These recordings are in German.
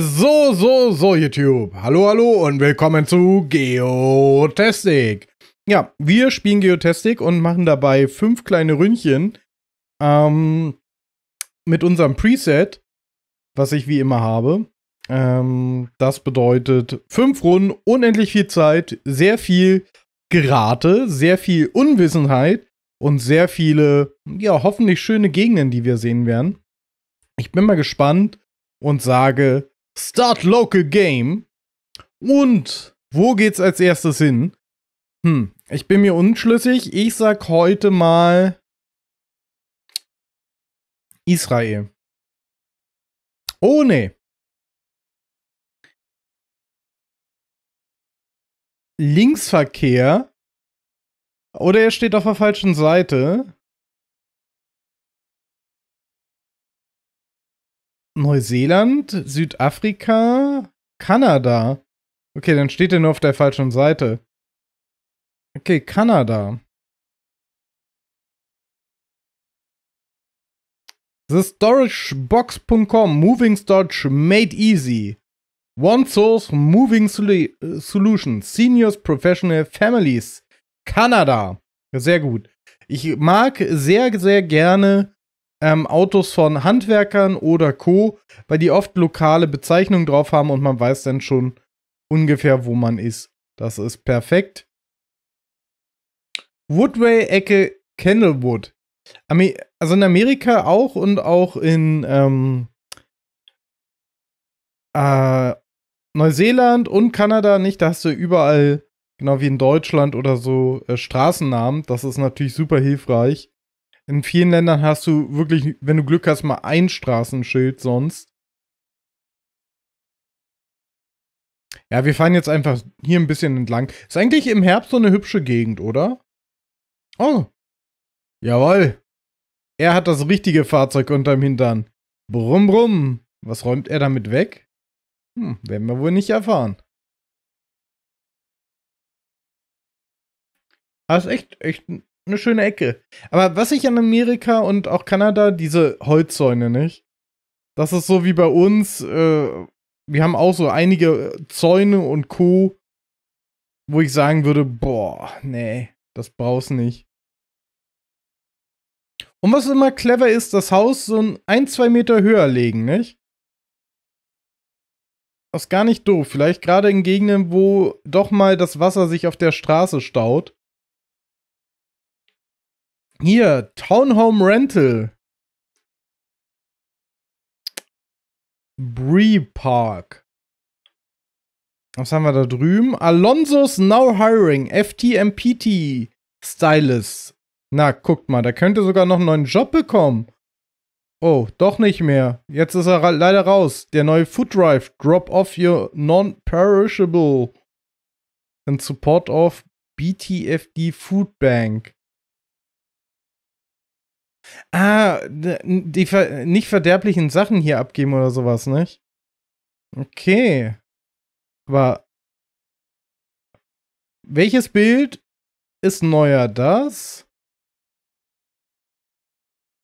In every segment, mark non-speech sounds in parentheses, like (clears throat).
So, so, so, YouTube. Hallo, hallo und willkommen zu Geotastic. Ja, wir spielen Geotastic und machen dabei fünf kleine Ründchen ähm, mit unserem Preset, was ich wie immer habe. Ähm, das bedeutet fünf Runden, unendlich viel Zeit, sehr viel Gerate, sehr viel Unwissenheit und sehr viele, ja, hoffentlich schöne Gegenden, die wir sehen werden. Ich bin mal gespannt und sage, Start Local Game. Und wo geht's als erstes hin? Hm, ich bin mir unschlüssig. Ich sag heute mal Israel. Oh ne. Linksverkehr. Oder er steht auf der falschen Seite. Neuseeland, Südafrika, Kanada. Okay, dann steht er nur auf der falschen Seite. Okay, Kanada. TheStorageBox.com Moving Storage Made Easy. One Source Moving Solu Solution. Seniors, Professional, Families. Kanada. Sehr gut. Ich mag sehr, sehr gerne ähm, Autos von Handwerkern oder Co., weil die oft lokale Bezeichnungen drauf haben und man weiß dann schon ungefähr, wo man ist. Das ist perfekt. Woodway-Ecke Candlewood. Also in Amerika auch und auch in ähm, äh, Neuseeland und Kanada nicht. Da hast du überall, genau wie in Deutschland oder so, äh, Straßennamen. Das ist natürlich super hilfreich. In vielen Ländern hast du wirklich, wenn du Glück hast, mal ein Straßenschild sonst. Ja, wir fahren jetzt einfach hier ein bisschen entlang. Ist eigentlich im Herbst so eine hübsche Gegend, oder? Oh. Jawoll. Er hat das richtige Fahrzeug unterm Hintern. Brumm, brumm. Was räumt er damit weg? Hm, werden wir wohl nicht erfahren. Das ah, ist echt, echt eine schöne Ecke. Aber was ich an Amerika und auch Kanada, diese Holzzäune, nicht? Das ist so wie bei uns. Äh, wir haben auch so einige Zäune und Co., wo ich sagen würde, boah, nee, das brauchst nicht. Und was immer clever ist, das Haus so ein, zwei Meter höher legen, nicht? Das ist gar nicht doof. Vielleicht gerade in Gegenden, wo doch mal das Wasser sich auf der Straße staut. Hier, Townhome Rental. Bree Park. Was haben wir da drüben? Alonso's Now Hiring, FTMPT Stylist. Na, guckt mal, da könnte sogar noch einen neuen Job bekommen. Oh, doch nicht mehr. Jetzt ist er ra leider raus. Der neue Food Drive, Drop off your non-perishable. In Support of BTFD Food Bank. Ah, die ver nicht verderblichen Sachen hier abgeben oder sowas, nicht? Okay. Aber welches Bild ist neuer? Das?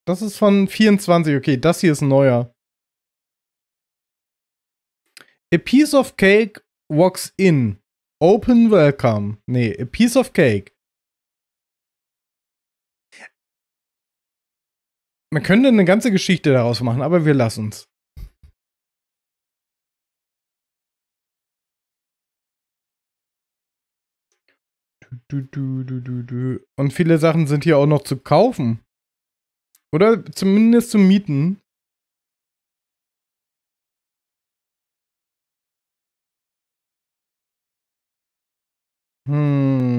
Das ist von 24. Okay, das hier ist neuer. A piece of cake walks in. Open welcome. Nee, a piece of cake Man könnte eine ganze Geschichte daraus machen, aber wir lassen es. Und viele Sachen sind hier auch noch zu kaufen. Oder zumindest zu mieten. Hm.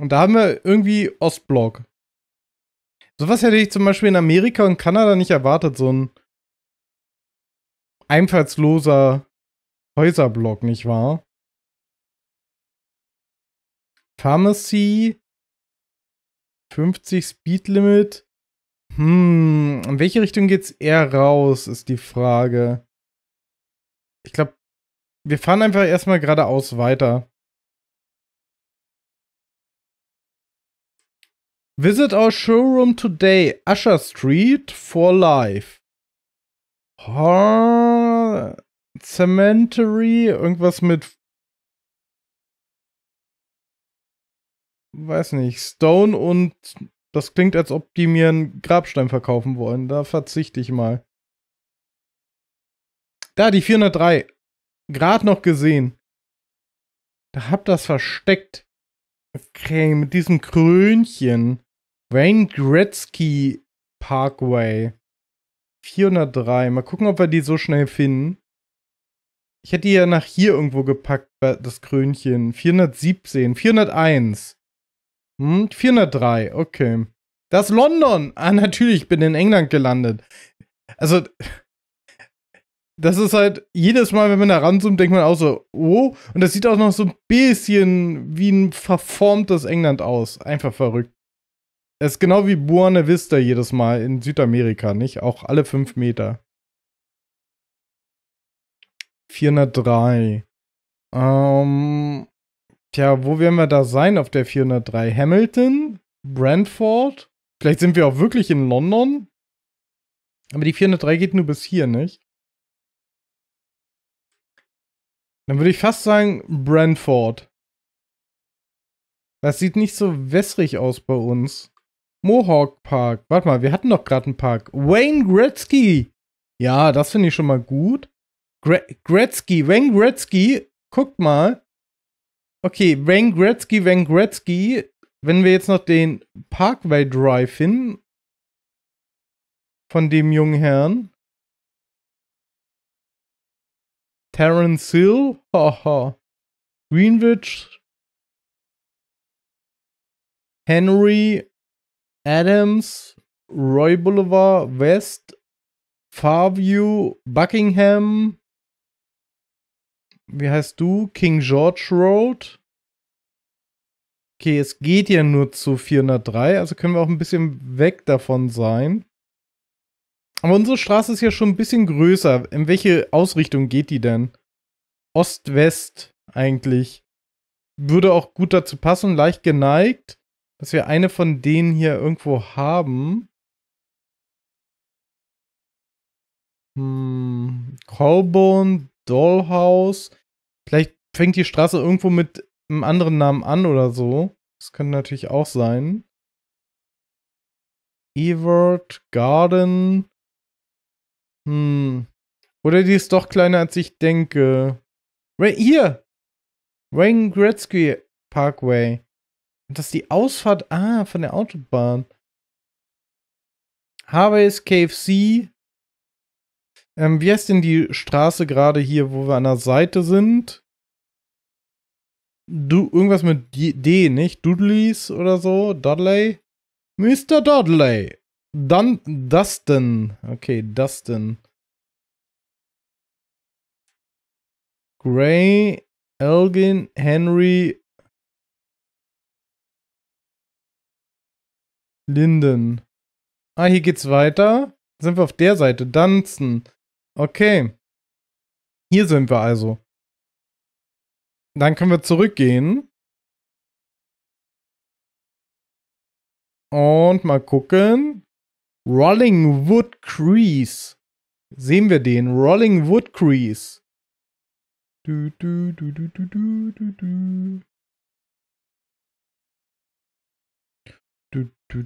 Und da haben wir irgendwie Ostblock. Sowas hätte ich zum Beispiel in Amerika und Kanada nicht erwartet, so ein einfallsloser Häuserblock, nicht wahr? Pharmacy, 50 Speed Limit. Hm, in welche Richtung geht's eher raus, ist die Frage. Ich glaube, wir fahren einfach erstmal geradeaus weiter. Visit our showroom today, Usher Street for life. Cemetery, irgendwas mit. Weiß nicht, Stone und das klingt, als ob die mir einen Grabstein verkaufen wollen. Da verzichte ich mal. Da, die 403. Gerade noch gesehen. Da hab das versteckt. Okay, mit diesem Krönchen. Wayne Gretzky Parkway. 403. Mal gucken, ob wir die so schnell finden. Ich hätte die ja nach hier irgendwo gepackt, das Krönchen. 417, 401. Hm, 403, okay. Das ist London. Ah, natürlich, ich bin in England gelandet. Also, das ist halt, jedes Mal, wenn man da ranzoomt, denkt man auch so, oh, und das sieht auch noch so ein bisschen wie ein verformtes England aus. Einfach verrückt. Es ist genau wie Buona Vista jedes Mal in Südamerika, nicht? Auch alle fünf Meter. 403. Ähm, tja, wo werden wir da sein auf der 403? Hamilton? Brentford? Vielleicht sind wir auch wirklich in London? Aber die 403 geht nur bis hier, nicht? Dann würde ich fast sagen Brentford. Das sieht nicht so wässrig aus bei uns. Mohawk Park. Warte mal, wir hatten doch gerade einen Park. Wayne Gretzky. Ja, das finde ich schon mal gut. Gre Gretzky, Wayne Gretzky, guckt mal. Okay, Wayne Gretzky, Wayne Gretzky. Wenn wir jetzt noch den Parkway Drive finden von dem jungen Herrn. Terence Hill, haha. Greenwich, Henry, Adams, Roy Boulevard, West, Farview, Buckingham. Wie heißt du? King George Road. Okay, es geht ja nur zu 403, also können wir auch ein bisschen weg davon sein. Aber unsere Straße ist ja schon ein bisschen größer. In welche Ausrichtung geht die denn? Ost-West eigentlich. Würde auch gut dazu passen, leicht geneigt dass wir eine von denen hier irgendwo haben. Hm, Colburn, Dollhouse. Vielleicht fängt die Straße irgendwo mit einem anderen Namen an oder so. Das könnte natürlich auch sein. Evert, Garden. Hm. Oder die ist doch kleiner, als ich denke. Ra hier! Wayne Gretzky Parkway. Das ist die Ausfahrt ah, von der Autobahn. Harvey's KFC. Ähm, wie heißt denn die Straße gerade hier, wo wir an der Seite sind? Du, irgendwas mit D, nicht? Dudleys oder so? Dudley? Mr. Dudley. Dann Dustin. Okay, Dustin. Gray, Elgin, Henry, Linden. Ah, hier geht's weiter. Sind wir auf der Seite? Danzen. Okay. Hier sind wir also. Dann können wir zurückgehen. Und mal gucken. Rolling Wood Crease. Sehen wir den? Rolling Wood Crease. Du, du, du, du, du, du, du, du. Hm.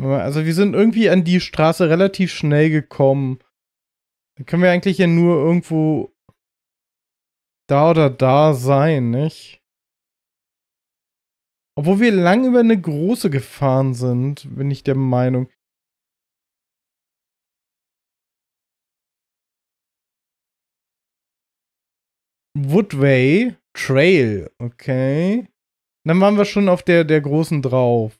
Also wir sind irgendwie an die Straße relativ schnell gekommen. Dann können wir eigentlich ja nur irgendwo da oder da sein, nicht? Obwohl wir lang über eine große gefahren sind, bin ich der Meinung. Woodway Trail, okay. Dann waren wir schon auf der, der großen drauf.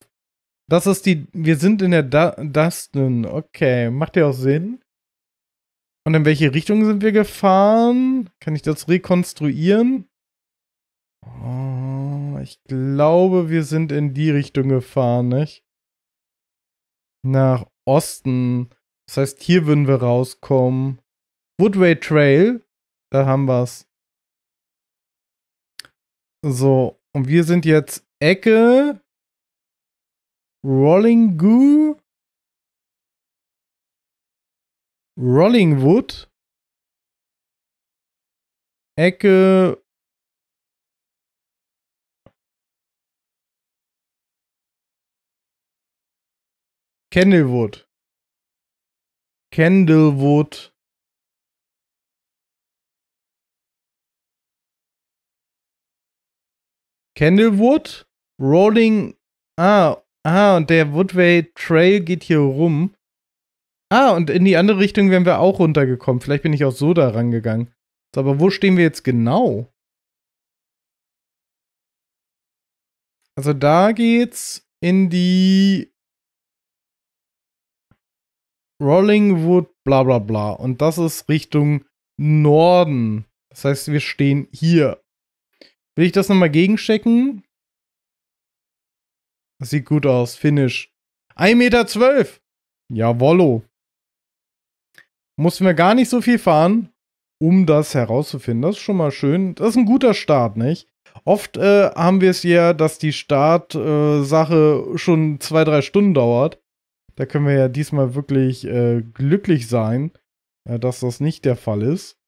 Das ist die, wir sind in der Dustin, okay. Macht ja auch Sinn. Und in welche Richtung sind wir gefahren? Kann ich das rekonstruieren? Oh, ich glaube, wir sind in die Richtung gefahren, nicht? Nach Osten. Das heißt, hier würden wir rauskommen. Woodway Trail, da haben wir es. So, und wir sind jetzt Ecke. Rolling Goo. Rolling Wood. Ecke. Candlewood. Candlewood. Candlewood, Rolling. Ah, ah, und der Woodway Trail geht hier rum. Ah, und in die andere Richtung wären wir auch runtergekommen. Vielleicht bin ich auch so da rangegangen. So, aber wo stehen wir jetzt genau? Also da geht's in die Rollingwood, bla bla bla. Und das ist Richtung Norden. Das heißt, wir stehen hier Will ich das nochmal gegenchecken? Das sieht gut aus. Finish. 1,12 Meter. Jawollo. Mussten wir gar nicht so viel fahren, um das herauszufinden. Das ist schon mal schön. Das ist ein guter Start, nicht? Oft äh, haben wir es ja, dass die Startsache äh, schon zwei, drei Stunden dauert. Da können wir ja diesmal wirklich äh, glücklich sein, äh, dass das nicht der Fall ist.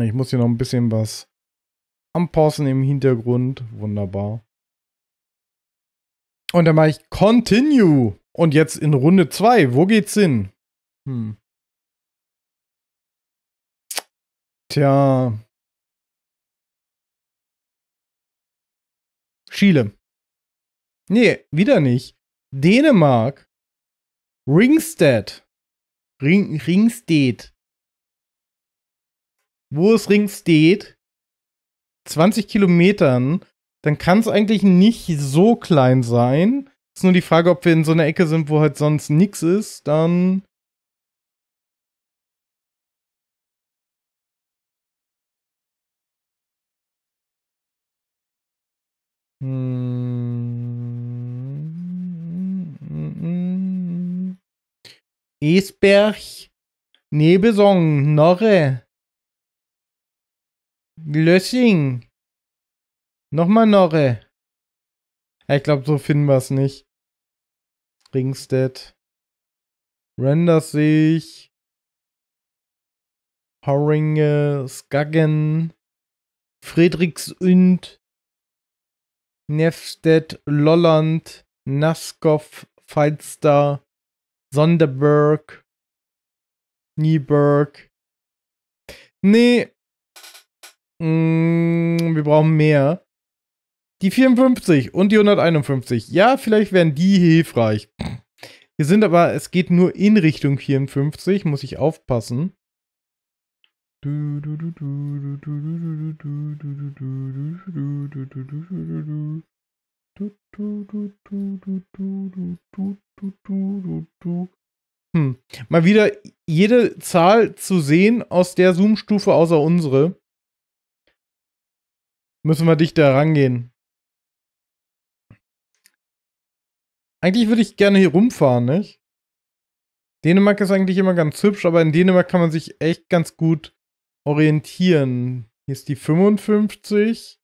Ich muss hier noch ein bisschen was am Anpassen im Hintergrund. Wunderbar. Und dann mache ich Continue. Und jetzt in Runde 2. Wo geht's hin? Hm. Tja. Chile. Nee, wieder nicht. Dänemark. Ringstedt. Ring, Ringstedt. Wo ist Ringstedt? 20 Kilometern, dann kann es eigentlich nicht so klein sein. Ist nur die Frage, ob wir in so einer Ecke sind, wo halt sonst nichts ist, dann. Hm. Esberg, Nebesong, Norre. Lössing. Nochmal Norre. Ich glaube, so finden wir es nicht. Ringstead. Renders sehe Horringe, Skaggen, Friedrichsund, Nefstedt, Lolland, Naskov, Feidster, Sonderberg, Nieberg. Nee, Mm, wir brauchen mehr. Die 54 und die 151. Ja, vielleicht wären die hilfreich. Wir sind aber, es geht nur in Richtung 54, muss ich aufpassen. Hm. Mal wieder jede Zahl zu sehen aus der Zoom-Stufe außer unsere müssen wir dichter rangehen. Eigentlich würde ich gerne hier rumfahren, nicht? Dänemark ist eigentlich immer ganz hübsch, aber in Dänemark kann man sich echt ganz gut orientieren. Hier ist die 55.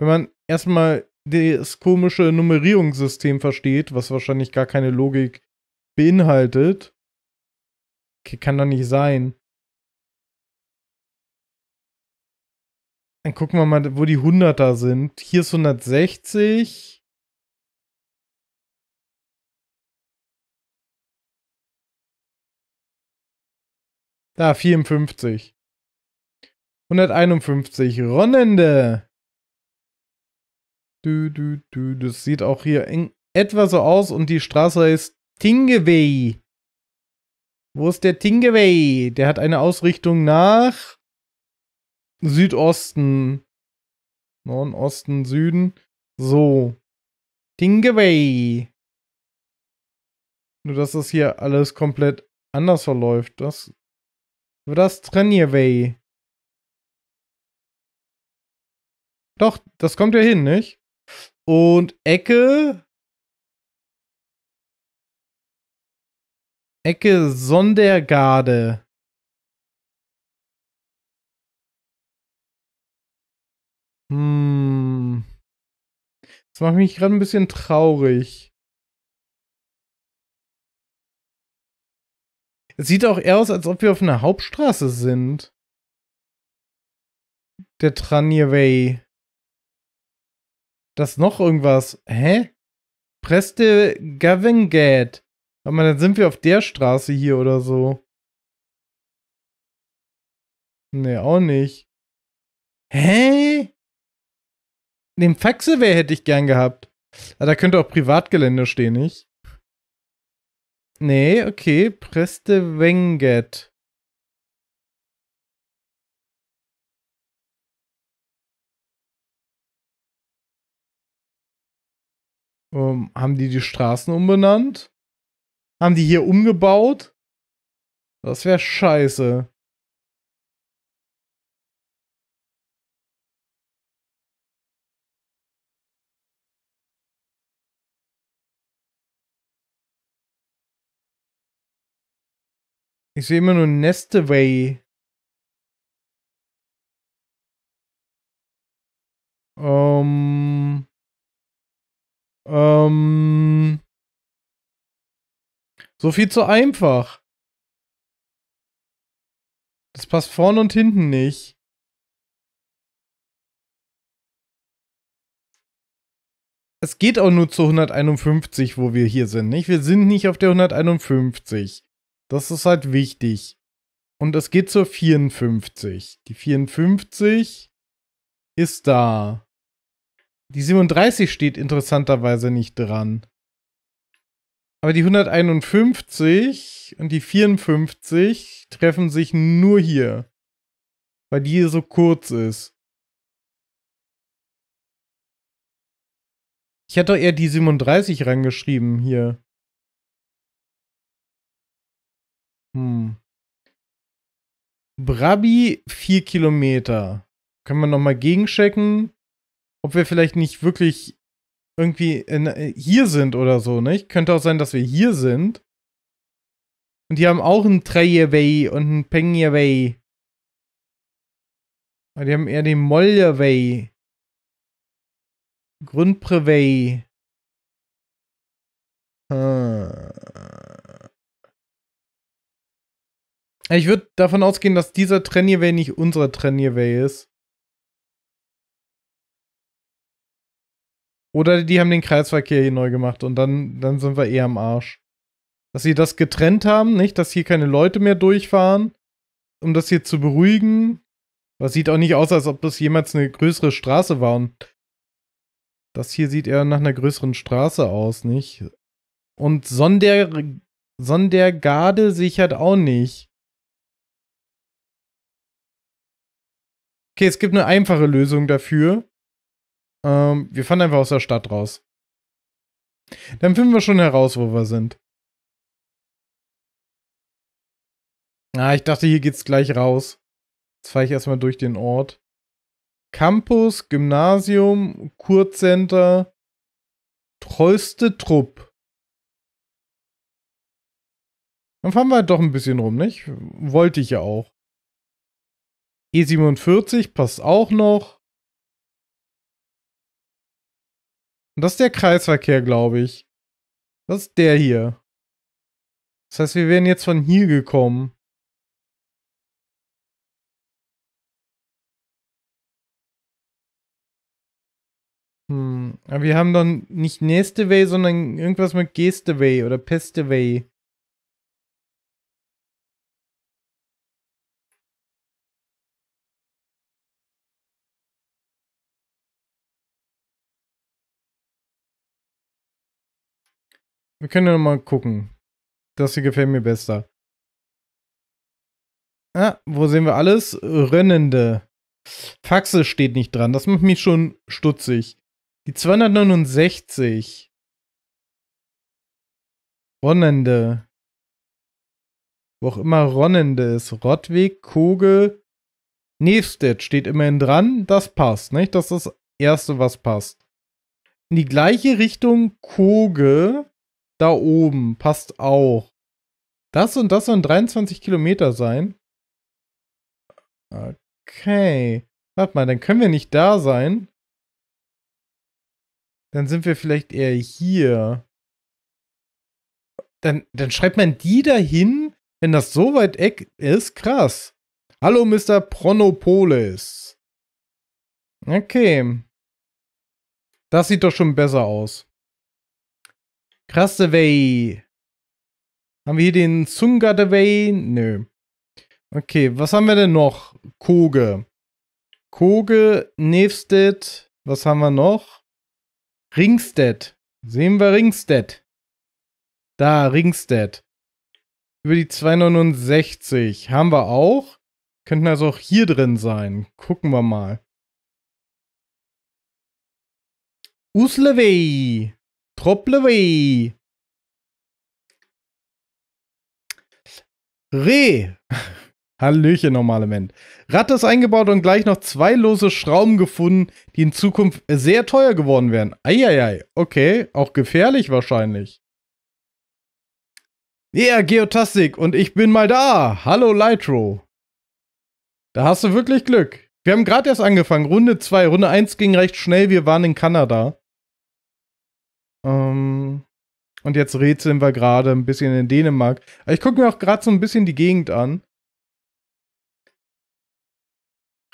Wenn man erstmal das komische Nummerierungssystem versteht, was wahrscheinlich gar keine Logik beinhaltet, okay, kann doch nicht sein. Dann gucken wir mal, wo die 100er sind. Hier ist 160. Da, 54. 151. Ronnende. Du, du, du. Das sieht auch hier eng, etwa so aus und die Straße heißt Tingewey. Wo ist der Tingewey? Der hat eine Ausrichtung nach Südosten. Norden, Osten, Süden. So. Dingaway. Nur, dass das hier alles komplett anders verläuft. Das wird das Trenierway. Doch, das kommt ja hin, nicht? Und Ecke. Ecke Sondergarde. Hm. Das macht mich gerade ein bisschen traurig. Es sieht auch eher aus, als ob wir auf einer Hauptstraße sind. Der Tranierway. Das noch irgendwas. Hä? Preste Gavengate. Aber dann sind wir auf der Straße hier oder so. Nee, auch nicht. Hä? Den Faxewehr hätte ich gern gehabt. Ah, da könnte auch Privatgelände stehen, nicht? Nee, okay. Preste Wenget. Um, ähm, haben die die Straßen umbenannt? Haben die hier umgebaut? Das wäre scheiße. Ich sehe immer nur Nestaway. Ähm. Ähm. So viel zu einfach. Das passt vorne und hinten nicht. Es geht auch nur zu 151, wo wir hier sind, nicht? Wir sind nicht auf der 151. Das ist halt wichtig. Und es geht zur 54. Die 54 ist da. Die 37 steht interessanterweise nicht dran. Aber die 151 und die 54 treffen sich nur hier, weil die hier so kurz ist. Ich hätte doch eher die 37 reingeschrieben hier. Hm. Brabi 4 Kilometer. Können wir nochmal gegenchecken, ob wir vielleicht nicht wirklich irgendwie in, äh, hier sind oder so, nicht? Ne? Könnte auch sein, dass wir hier sind. Und die haben auch einen Treyeway und einen Pengyeway. Aber die haben eher den Moljeway. Grundpreway. Ah. Ich würde davon ausgehen, dass dieser Trennierway nicht unser Trennierway ist. Oder die haben den Kreisverkehr hier neu gemacht und dann, dann sind wir eher am Arsch. Dass sie das getrennt haben, nicht? Dass hier keine Leute mehr durchfahren, um das hier zu beruhigen. Das sieht auch nicht aus, als ob das jemals eine größere Straße war. Und das hier sieht eher nach einer größeren Straße aus, nicht? Und Sonder Sondergarde sichert auch nicht. Okay, es gibt eine einfache Lösung dafür. Ähm, wir fahren einfach aus der Stadt raus. Dann finden wir schon heraus, wo wir sind. Ah, ich dachte, hier geht's gleich raus. Jetzt fahre ich erstmal durch den Ort. Campus, Gymnasium, Kurzcenter, Trollste Trupp. Dann fahren wir halt doch ein bisschen rum, nicht? Wollte ich ja auch. E47 passt auch noch. Und das ist der Kreisverkehr, glaube ich. Das ist der hier. Das heißt, wir wären jetzt von hier gekommen. Hm, aber wir haben dann nicht nächste Way, sondern irgendwas mit Gesteway oder Pesteway. Wir können ja mal gucken. Das hier gefällt mir besser. Ah, wo sehen wir alles? Rennende. Faxe steht nicht dran. Das macht mich schon stutzig. Die 269. Ronnende. Wo auch immer Ronnende ist. Rottweg, Kogel, Nefstedt steht immerhin dran. Das passt, nicht? Das ist das Erste, was passt. In die gleiche Richtung Kogel da oben passt auch. Das und das sollen 23 Kilometer sein. Okay. Warte mal, dann können wir nicht da sein. Dann sind wir vielleicht eher hier. Dann, dann schreibt man die dahin, wenn das so weit eck ist. Krass. Hallo, Mr. Pronopolis. Okay. Das sieht doch schon besser aus. Krasdewey. Haben wir hier den Zungadewey? Nö. Okay, was haben wir denn noch? Koge. Koge, Nevstedt. Was haben wir noch? Ringstedt. Sehen wir Ringstedt. Da, Ringstedt. Über die 269 haben wir auch. Könnten also auch hier drin sein. Gucken wir mal. Uslevey. Troplewei. Reh. (laughs) Hallöchen, normale Mensch. Ratte ist eingebaut und gleich noch zwei lose Schrauben gefunden, die in Zukunft sehr teuer geworden wären. Eieiei, okay, auch gefährlich wahrscheinlich. Ja, yeah, Geotastic und ich bin mal da. Hallo, Lytro. Da hast du wirklich Glück. Wir haben gerade erst angefangen. Runde 2. Runde 1 ging recht schnell. Wir waren in Kanada. Ähm, und jetzt rätseln wir gerade ein bisschen in Dänemark. ich gucke mir auch gerade so ein bisschen die Gegend an.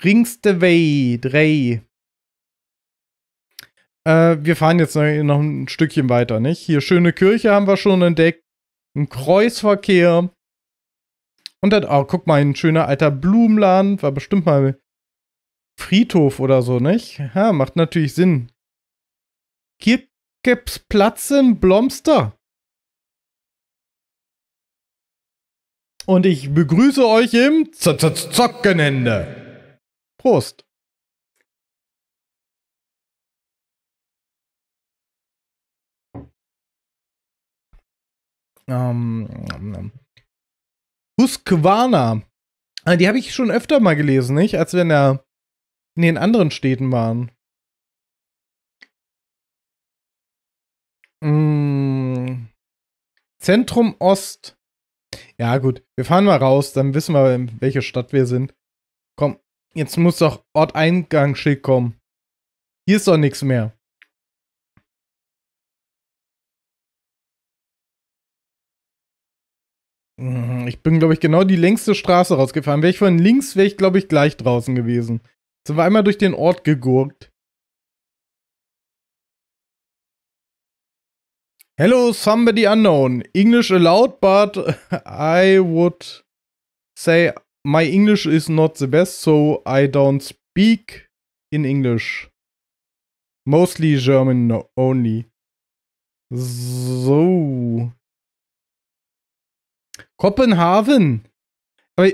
Ringste Ringstevei, Drei. Äh, wir fahren jetzt noch ein Stückchen weiter, nicht? Hier schöne Kirche haben wir schon entdeckt. Ein Kreuzverkehr. Und dann, oh, guck mal, ein schöner alter Blumenland. War bestimmt mal Friedhof oder so, nicht? Ja, macht natürlich Sinn. Kirk gibt's Platz in Blomster. Und ich begrüße euch im Z -Z Zockenende. Prost. Ähm, ähm Husqvarna. Äh, die habe ich schon öfter mal gelesen, nicht? Als wir in, der, in den anderen Städten waren. Mm. Zentrum Ost. Ja, gut. Wir fahren mal raus, dann wissen wir, in welche Stadt wir sind. Komm, jetzt muss doch Orteingangsschild kommen. Hier ist doch nichts mehr. Mm, ich bin, glaube ich, genau die längste Straße rausgefahren. Wäre ich von links, wäre ich, glaube ich, gleich draußen gewesen. Jetzt sind wir einmal durch den Ort gegurkt. Hello, somebody unknown. English allowed, but I would say my English is not the best, so I don't speak in English. Mostly German only. So. Kopenhagen. Aber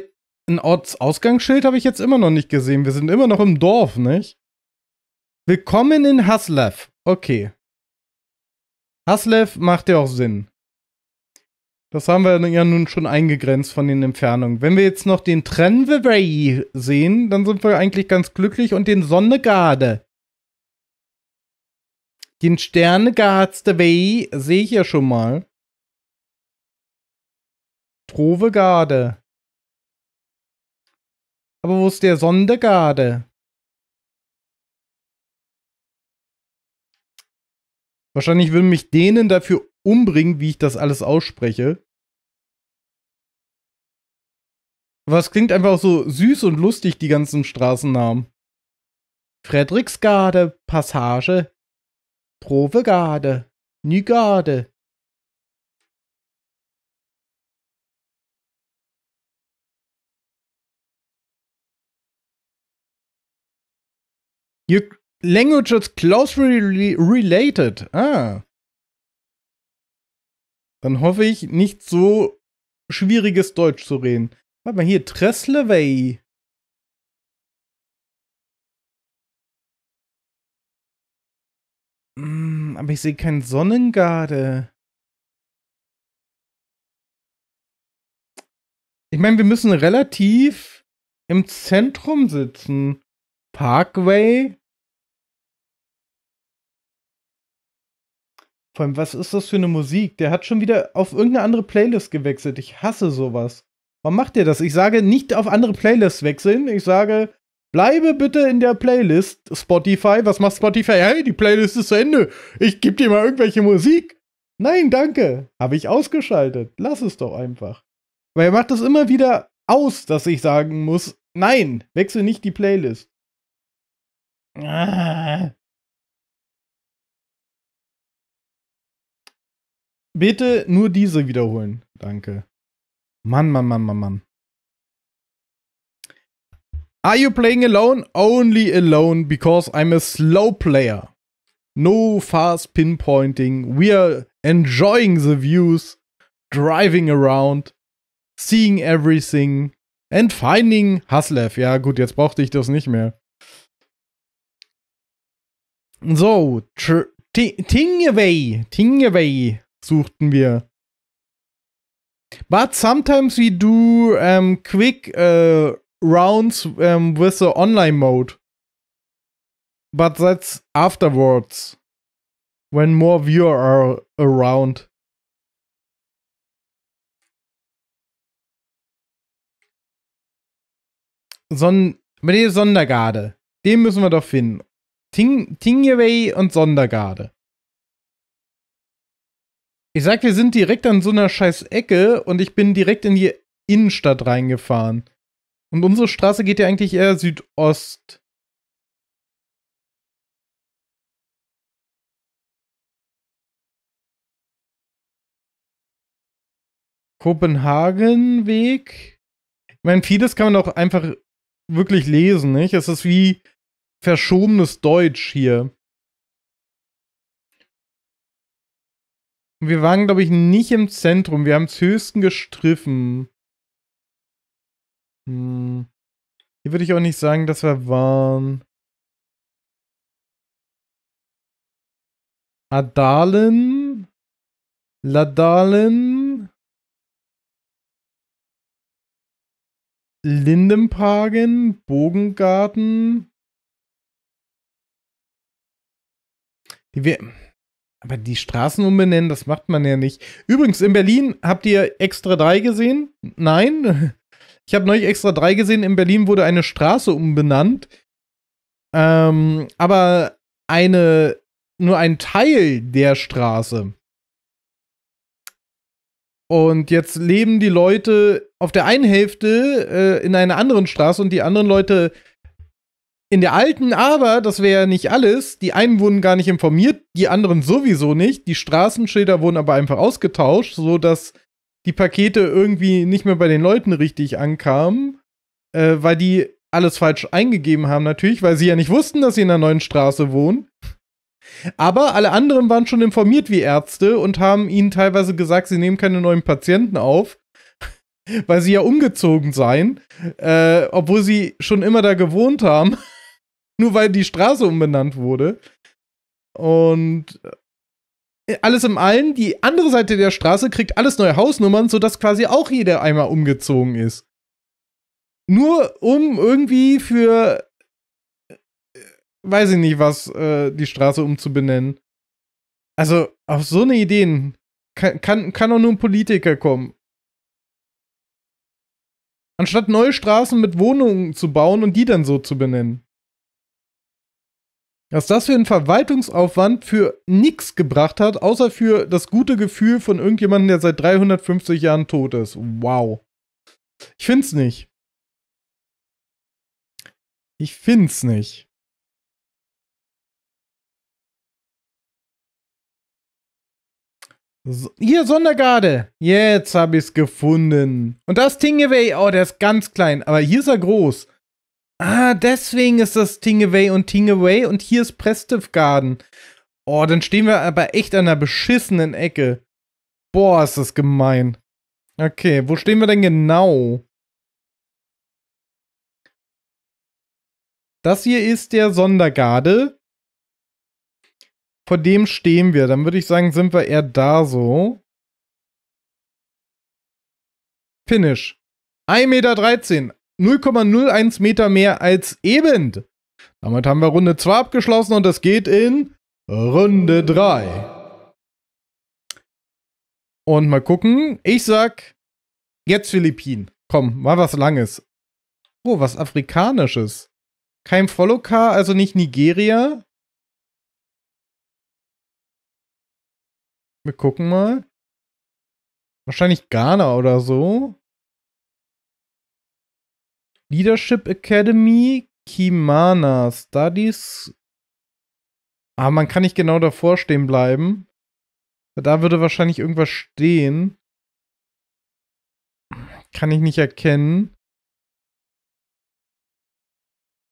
ein Ortsausgangsschild habe ich jetzt immer noch nicht gesehen. Wir sind immer noch im Dorf, nicht? Willkommen in Haslev. Okay. Haslev macht ja auch Sinn. Das haben wir ja nun schon eingegrenzt von den Entfernungen. Wenn wir jetzt noch den Trenvevey sehen, dann sind wir eigentlich ganz glücklich und den Sonnegarde. Den Sternegardstevey sehe ich ja schon mal. Trovegarde. Aber wo ist der Sondegarde? Wahrscheinlich würden mich denen dafür umbringen, wie ich das alles ausspreche. Aber es klingt einfach so süß und lustig, die ganzen Straßennamen. Frederiksgarde, Passage, Provegarde, Nygarde. Hier Languages closely related. Ah. Dann hoffe ich, nicht so schwieriges Deutsch zu reden. Warte mal hier, Treslevey. Mm, aber ich sehe keinen Sonnengarde. Ich meine, wir müssen relativ im Zentrum sitzen. Parkway, Vor allem, was ist das für eine Musik? Der hat schon wieder auf irgendeine andere Playlist gewechselt. Ich hasse sowas. Warum macht der das? Ich sage nicht auf andere Playlists wechseln. Ich sage, bleibe bitte in der Playlist. Spotify, was macht Spotify? Hey, die Playlist ist zu Ende. Ich gebe dir mal irgendwelche Musik. Nein, danke. Habe ich ausgeschaltet. Lass es doch einfach. Weil er macht das immer wieder aus, dass ich sagen muss, nein, wechsel nicht die Playlist. Ah, Bitte nur diese wiederholen. Danke. Mann, Mann, Mann, Mann, Mann. Are you playing alone? Only alone because I'm a slow player. No fast pinpointing. We are enjoying the views, driving around, seeing everything and finding Haslev. Ja, gut, jetzt brauchte ich das nicht mehr. So, Tingeway, Tingeway suchten wir. But sometimes we do um, quick uh, rounds um, with the online mode. But that's afterwards, when more viewers are around. Son Sondergarde. Den müssen wir doch finden. Ting Tingiway und Sondergarde. Ich sag, wir sind direkt an so einer scheiß Ecke und ich bin direkt in die Innenstadt reingefahren. Und unsere Straße geht ja eigentlich eher Südost. Kopenhagen-Weg. Ich meine, vieles kann man auch einfach wirklich lesen, nicht? Es ist wie verschobenes Deutsch hier. wir waren, glaube ich, nicht im Zentrum. Wir haben es höchsten gestriffen. Hm. Hier würde ich auch nicht sagen, dass wir waren. Adalen. Ladalen. Lindenpagen. Bogengarten. Die wir aber die Straßen umbenennen, das macht man ja nicht. Übrigens, in Berlin habt ihr Extra drei gesehen? Nein? Ich habe neulich Extra drei gesehen. In Berlin wurde eine Straße umbenannt. Ähm, aber eine, nur ein Teil der Straße. Und jetzt leben die Leute auf der einen Hälfte äh, in einer anderen Straße und die anderen Leute in der alten, aber das wäre ja nicht alles. Die einen wurden gar nicht informiert, die anderen sowieso nicht. Die Straßenschilder wurden aber einfach ausgetauscht, sodass die Pakete irgendwie nicht mehr bei den Leuten richtig ankamen, äh, weil die alles falsch eingegeben haben, natürlich, weil sie ja nicht wussten, dass sie in der neuen Straße wohnen. Aber alle anderen waren schon informiert wie Ärzte und haben ihnen teilweise gesagt, sie nehmen keine neuen Patienten auf, (laughs) weil sie ja umgezogen seien, äh, obwohl sie schon immer da gewohnt haben nur weil die Straße umbenannt wurde. Und äh, alles im allen, die andere Seite der Straße kriegt alles neue Hausnummern, sodass quasi auch jeder einmal umgezogen ist. Nur um irgendwie für, äh, weiß ich nicht was, äh, die Straße umzubenennen. Also auf so eine Idee kann, kann, kann auch nur ein Politiker kommen. Anstatt neue Straßen mit Wohnungen zu bauen und die dann so zu benennen. Was das für einen Verwaltungsaufwand für nichts gebracht hat, außer für das gute Gefühl von irgendjemandem, der seit 350 Jahren tot ist. Wow. Ich find's nicht. Ich find's nicht. hier, Sondergarde. Jetzt hab ich's gefunden. Und das Tingeway, Oh, der ist ganz klein. Aber hier ist er groß. Ah, deswegen ist das Tingaway und Tingaway und hier ist Garden. Oh, dann stehen wir aber echt an einer beschissenen Ecke. Boah, ist das gemein. Okay, wo stehen wir denn genau? Das hier ist der Sondergarde. Vor dem stehen wir. Dann würde ich sagen, sind wir eher da so. Finish. 1,13 Meter. 0,01 Meter mehr als eben. Damit haben wir Runde 2 abgeschlossen und das geht in Runde 3. Und mal gucken. Ich sag jetzt Philippinen. Komm, mal was Langes. Oh, was Afrikanisches. Kein Follow Car, also nicht Nigeria. Wir gucken mal. Wahrscheinlich Ghana oder so. Leadership Academy, Kimana Studies. Aber ah, man kann nicht genau davor stehen bleiben. Da würde wahrscheinlich irgendwas stehen. Kann ich nicht erkennen.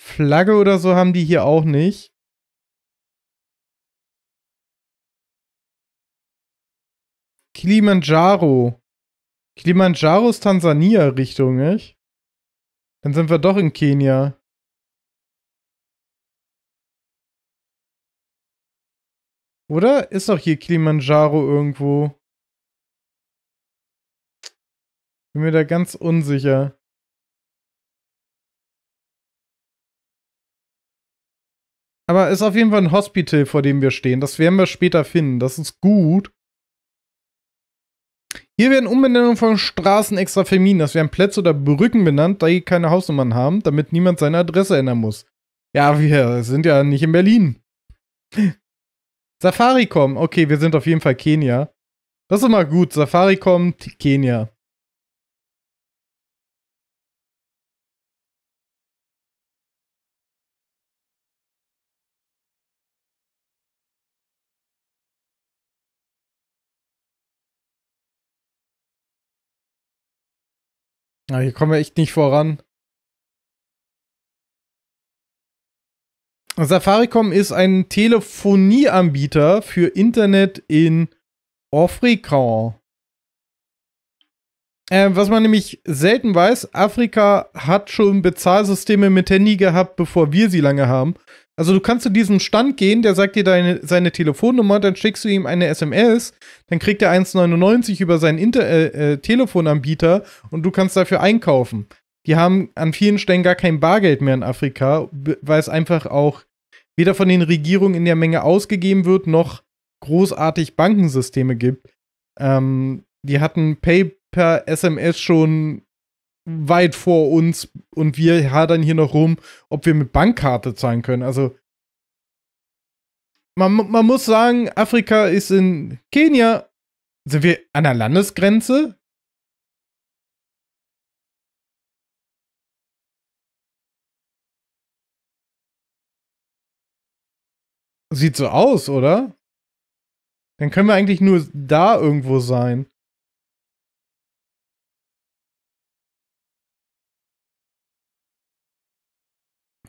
Flagge oder so haben die hier auch nicht. Kilimanjaro. Kilimanjaro ist Tansania-Richtung, nicht? Dann sind wir doch in Kenia. Oder? Ist doch hier Kilimanjaro irgendwo. Bin mir da ganz unsicher. Aber ist auf jeden Fall ein Hospital, vor dem wir stehen. Das werden wir später finden. Das ist gut. Hier werden Umbenennungen von Straßen extra vermieden. Das werden Plätze oder Brücken benannt, da die keine Hausnummern haben, damit niemand seine Adresse ändern muss. Ja, wir sind ja nicht in Berlin. (laughs) Safaricom. Okay, wir sind auf jeden Fall Kenia. Das ist immer gut. Safaricom, Kenia. Na, hier kommen wir echt nicht voran. Safaricom ist ein Telefonieanbieter für Internet in Afrika. Äh, was man nämlich selten weiß, Afrika hat schon Bezahlsysteme mit Handy gehabt, bevor wir sie lange haben. Also du kannst zu diesem Stand gehen, der sagt dir deine, seine Telefonnummer, dann schickst du ihm eine SMS, dann kriegt er 1,99 über seinen Inter äh, äh, Telefonanbieter und du kannst dafür einkaufen. Die haben an vielen Stellen gar kein Bargeld mehr in Afrika, weil es einfach auch weder von den Regierungen in der Menge ausgegeben wird, noch großartig Bankensysteme gibt. Ähm, die hatten Pay per SMS schon weit vor uns und wir hadern hier noch rum, ob wir mit Bankkarte zahlen können. Also man, man muss sagen, Afrika ist in Kenia. Sind wir an der Landesgrenze? Sieht so aus, oder? Dann können wir eigentlich nur da irgendwo sein.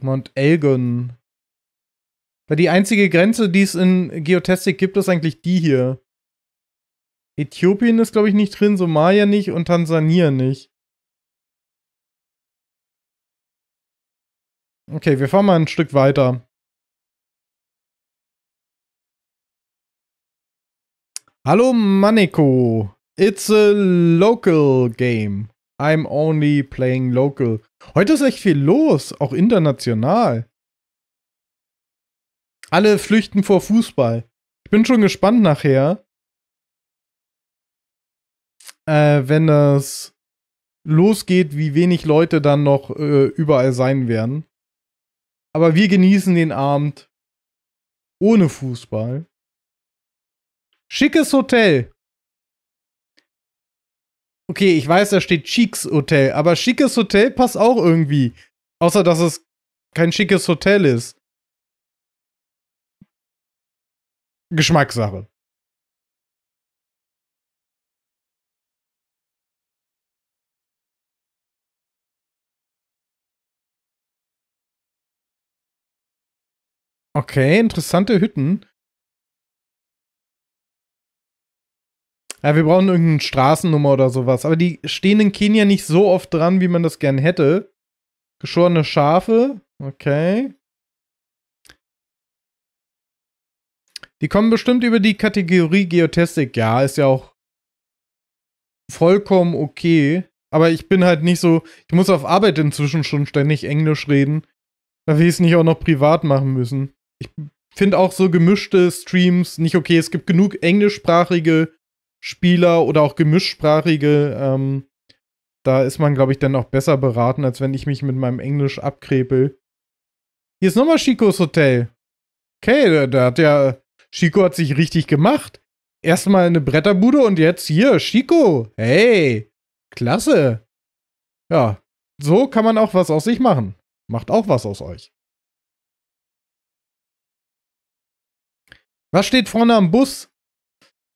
Mount Elgon. Weil die einzige Grenze, die es in Geotastic gibt, ist eigentlich die hier. Äthiopien ist, glaube ich, nicht drin, Somalia nicht und Tansania nicht. Okay, wir fahren mal ein Stück weiter. Hallo Maneko, it's a local game. I'm only playing local. Heute ist echt viel los, auch international. Alle flüchten vor Fußball. Ich bin schon gespannt nachher, äh, wenn das losgeht, wie wenig Leute dann noch äh, überall sein werden. Aber wir genießen den Abend ohne Fußball. Schickes Hotel. Okay, ich weiß, da steht Chic's Hotel, aber schickes Hotel passt auch irgendwie. Außer, dass es kein schickes Hotel ist. Geschmackssache. Okay, interessante Hütten. ja, wir brauchen irgendeine Straßennummer oder sowas. Aber die stehen in Kenia nicht so oft dran, wie man das gern hätte. Geschorene Schafe, okay. Die kommen bestimmt über die Kategorie Geotestik. Ja, ist ja auch vollkommen okay. Aber ich bin halt nicht so. Ich muss auf Arbeit inzwischen schon ständig Englisch reden. Da will ich es nicht auch noch privat machen müssen. Ich finde auch so gemischte Streams nicht okay. Es gibt genug englischsprachige Spieler oder auch gemischsprachige, ähm, da ist man, glaube ich, dann auch besser beraten, als wenn ich mich mit meinem Englisch abkrepel. Hier ist nochmal Chicos Hotel. Okay, da, da hat ja, Chico hat sich richtig gemacht. Erstmal eine Bretterbude und jetzt hier, Chico. Hey, klasse. Ja, so kann man auch was aus sich machen. Macht auch was aus euch. Was steht vorne am Bus?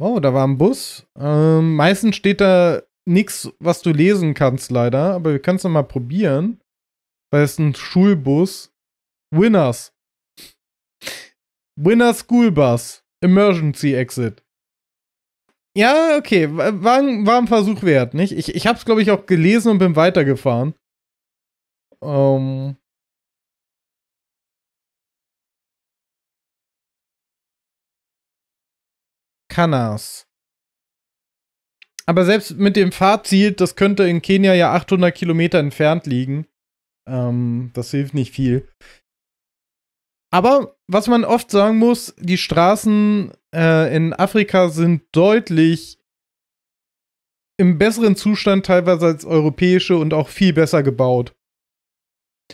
Wow, oh, da war ein Bus. Ähm, meistens steht da nichts, was du lesen kannst, leider. Aber wir können es nochmal probieren. Weil es ein Schulbus. Winners. Winners School Bus. Emergency Exit. Ja, okay. War, war ein Versuch wert, nicht? Ich, ich hab's, glaube ich, auch gelesen und bin weitergefahren. Ähm, kann Aber selbst mit dem Fahrziel, das könnte in Kenia ja 800 Kilometer entfernt liegen. Ähm, das hilft nicht viel. Aber was man oft sagen muss, die Straßen äh, in Afrika sind deutlich im besseren Zustand teilweise als europäische und auch viel besser gebaut.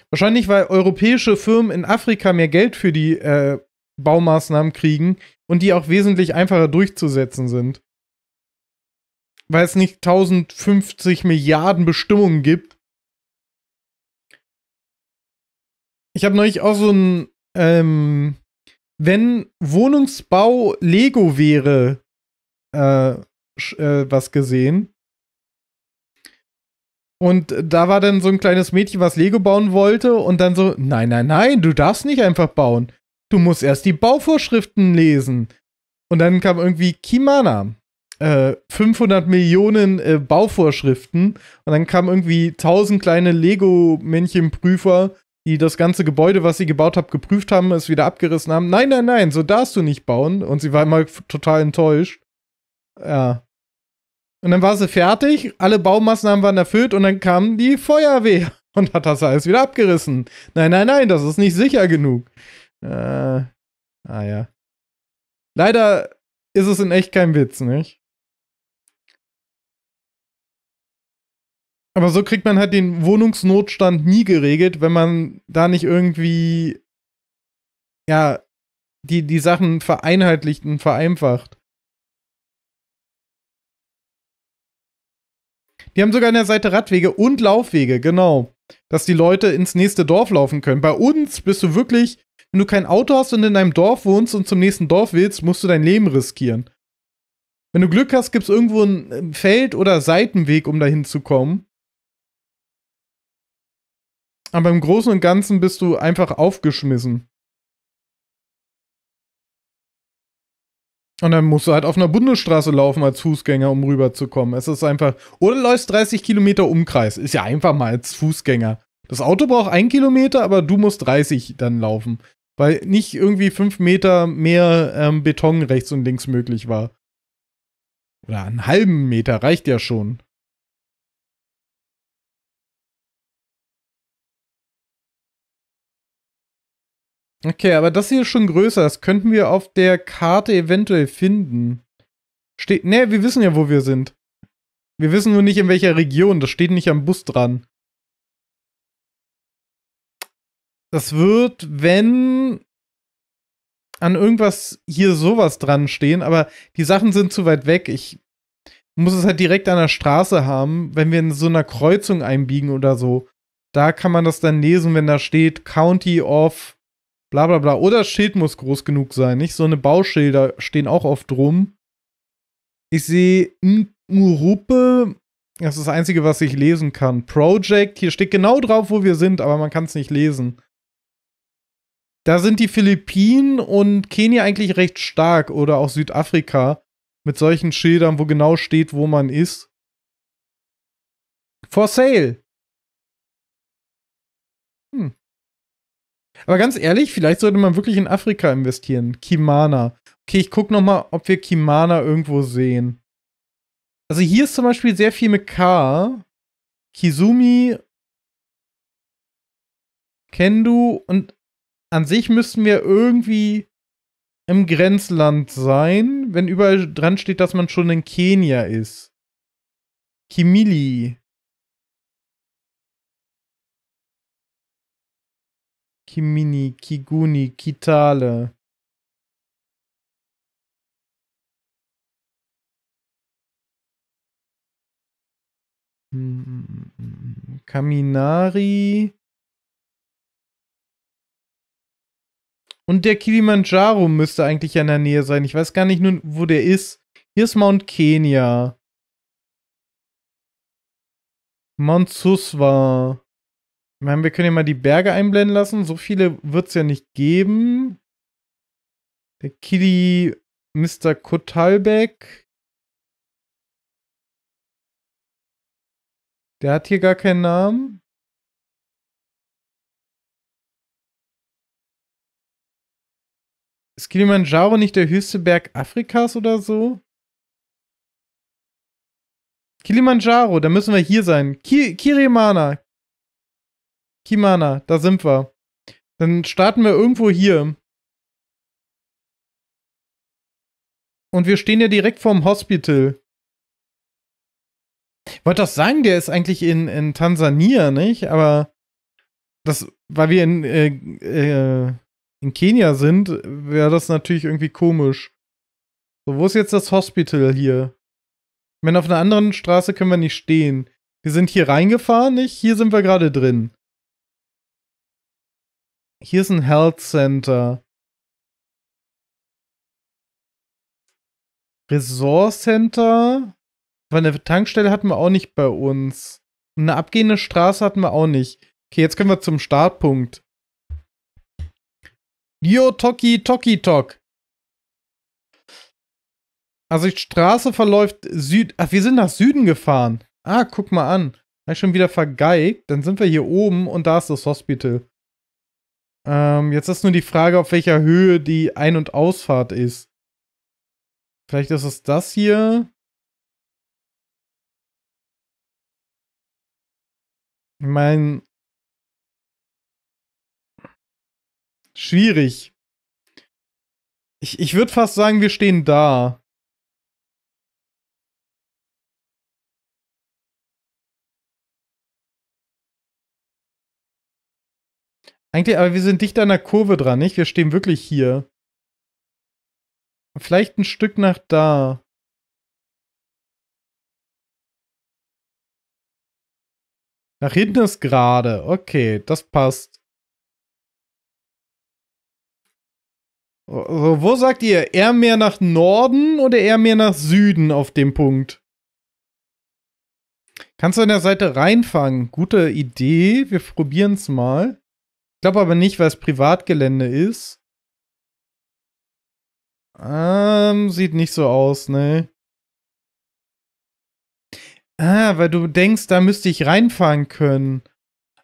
Wahrscheinlich, weil europäische Firmen in Afrika mehr Geld für die äh, Baumaßnahmen kriegen, und die auch wesentlich einfacher durchzusetzen sind. Weil es nicht 1050 Milliarden Bestimmungen gibt. Ich habe neulich auch so ein, ähm, wenn Wohnungsbau Lego wäre, äh, äh, was gesehen. Und da war dann so ein kleines Mädchen, was Lego bauen wollte und dann so, nein, nein, nein, du darfst nicht einfach bauen du musst erst die Bauvorschriften lesen. Und dann kam irgendwie Kimana. Äh, 500 Millionen äh, Bauvorschriften. Und dann kamen irgendwie 1000 kleine Lego-Männchen-Prüfer, die das ganze Gebäude, was sie gebaut haben, geprüft haben, es wieder abgerissen haben. Nein, nein, nein, so darfst du nicht bauen. Und sie war immer total enttäuscht. Ja. Und dann war sie fertig, alle Baumaßnahmen waren erfüllt und dann kam die Feuerwehr (laughs) und hat das alles wieder abgerissen. Nein, nein, nein, das ist nicht sicher genug. Äh, ah ja. Leider ist es in echt kein Witz, nicht? Aber so kriegt man halt den Wohnungsnotstand nie geregelt, wenn man da nicht irgendwie, ja, die, die Sachen vereinheitlicht und vereinfacht. Die haben sogar an der Seite Radwege und Laufwege, genau. Dass die Leute ins nächste Dorf laufen können. Bei uns bist du wirklich wenn du kein Auto hast und in einem Dorf wohnst und zum nächsten Dorf willst, musst du dein Leben riskieren. Wenn du Glück hast, gibt es irgendwo ein ähm, Feld oder Seitenweg, um dahin zu kommen. Aber im Großen und Ganzen bist du einfach aufgeschmissen. Und dann musst du halt auf einer Bundesstraße laufen als Fußgänger, um rüberzukommen. Es ist einfach. Oder läufst 30 Kilometer Umkreis. Ist ja einfach mal als Fußgänger. Das Auto braucht einen Kilometer, aber du musst 30 dann laufen. Weil nicht irgendwie fünf Meter mehr ähm, Beton rechts und links möglich war. Oder einen halben Meter reicht ja schon. Okay, aber das hier ist schon größer. Das könnten wir auf der Karte eventuell finden. Steht. Ne, wir wissen ja, wo wir sind. Wir wissen nur nicht, in welcher Region. Das steht nicht am Bus dran. Das wird, wenn an irgendwas hier sowas dran stehen, aber die Sachen sind zu weit weg. Ich muss es halt direkt an der Straße haben, wenn wir in so einer Kreuzung einbiegen oder so. Da kann man das dann lesen, wenn da steht County of bla bla bla. Oder das Schild muss groß genug sein, nicht? So eine Bauschilder stehen auch oft drum. Ich sehe Murupe, das ist das Einzige, was ich lesen kann. Project, hier steht genau drauf, wo wir sind, aber man kann es nicht lesen da sind die Philippinen und Kenia eigentlich recht stark oder auch Südafrika mit solchen Schildern, wo genau steht, wo man ist. For sale. Hm. Aber ganz ehrlich, vielleicht sollte man wirklich in Afrika investieren. Kimana. Okay, ich gucke nochmal, ob wir Kimana irgendwo sehen. Also hier ist zum Beispiel sehr viel mit K. Kizumi, Kendu und an sich müssten wir irgendwie im Grenzland sein, wenn überall dran steht, dass man schon in Kenia ist. Kimili. Kimini, Kiguni, Kitale. Hm, hm, hm, Kaminari. Und der Kilimanjaro müsste eigentlich in der Nähe sein. Ich weiß gar nicht nur, wo der ist. Hier ist Mount Kenya. Mount Suswa. Ich meine, wir können ja mal die Berge einblenden lassen. So viele wird es ja nicht geben. Der Kili Mr. Kotalbeck. Der hat hier gar keinen Namen. Ist Kilimanjaro nicht der höchste Berg Afrikas oder so? Kilimanjaro, da müssen wir hier sein. Ki Kirimana. Kimana, da sind wir. Dann starten wir irgendwo hier. Und wir stehen ja direkt vorm Hospital. Ich Wollte das sagen, der ist eigentlich in, in Tansania, nicht? Aber das, weil wir in äh, äh, in Kenia sind, wäre das natürlich irgendwie komisch. So, wo ist jetzt das Hospital hier? Ich meine, auf einer anderen Straße können wir nicht stehen. Wir sind hier reingefahren, nicht? Hier sind wir gerade drin. Hier ist ein Health Center. Resort Center. Aber eine Tankstelle hatten wir auch nicht bei uns. Eine abgehende Straße hatten wir auch nicht. Okay, jetzt können wir zum Startpunkt. Yo Toki Toki Tok. Also die Straße verläuft Süd. Ach, wir sind nach Süden gefahren. Ah, guck mal an. Habe ich schon wieder vergeigt. Dann sind wir hier oben und da ist das Hospital. Ähm, jetzt ist nur die Frage, auf welcher Höhe die Ein- und Ausfahrt ist. Vielleicht ist es das hier. Ich meine, schwierig. Ich, ich würde fast sagen, wir stehen da. Eigentlich, aber wir sind dicht an der Kurve dran, nicht? Wir stehen wirklich hier. Vielleicht ein Stück nach da. Nach hinten ist gerade. Okay, das passt. Wo sagt ihr? Eher mehr nach Norden oder eher mehr nach Süden auf dem Punkt? Kannst du an der Seite reinfangen? Gute Idee. Wir probieren es mal. Ich glaube aber nicht, weil es Privatgelände ist. Ähm, sieht nicht so aus, ne? Ah, weil du denkst, da müsste ich reinfahren können.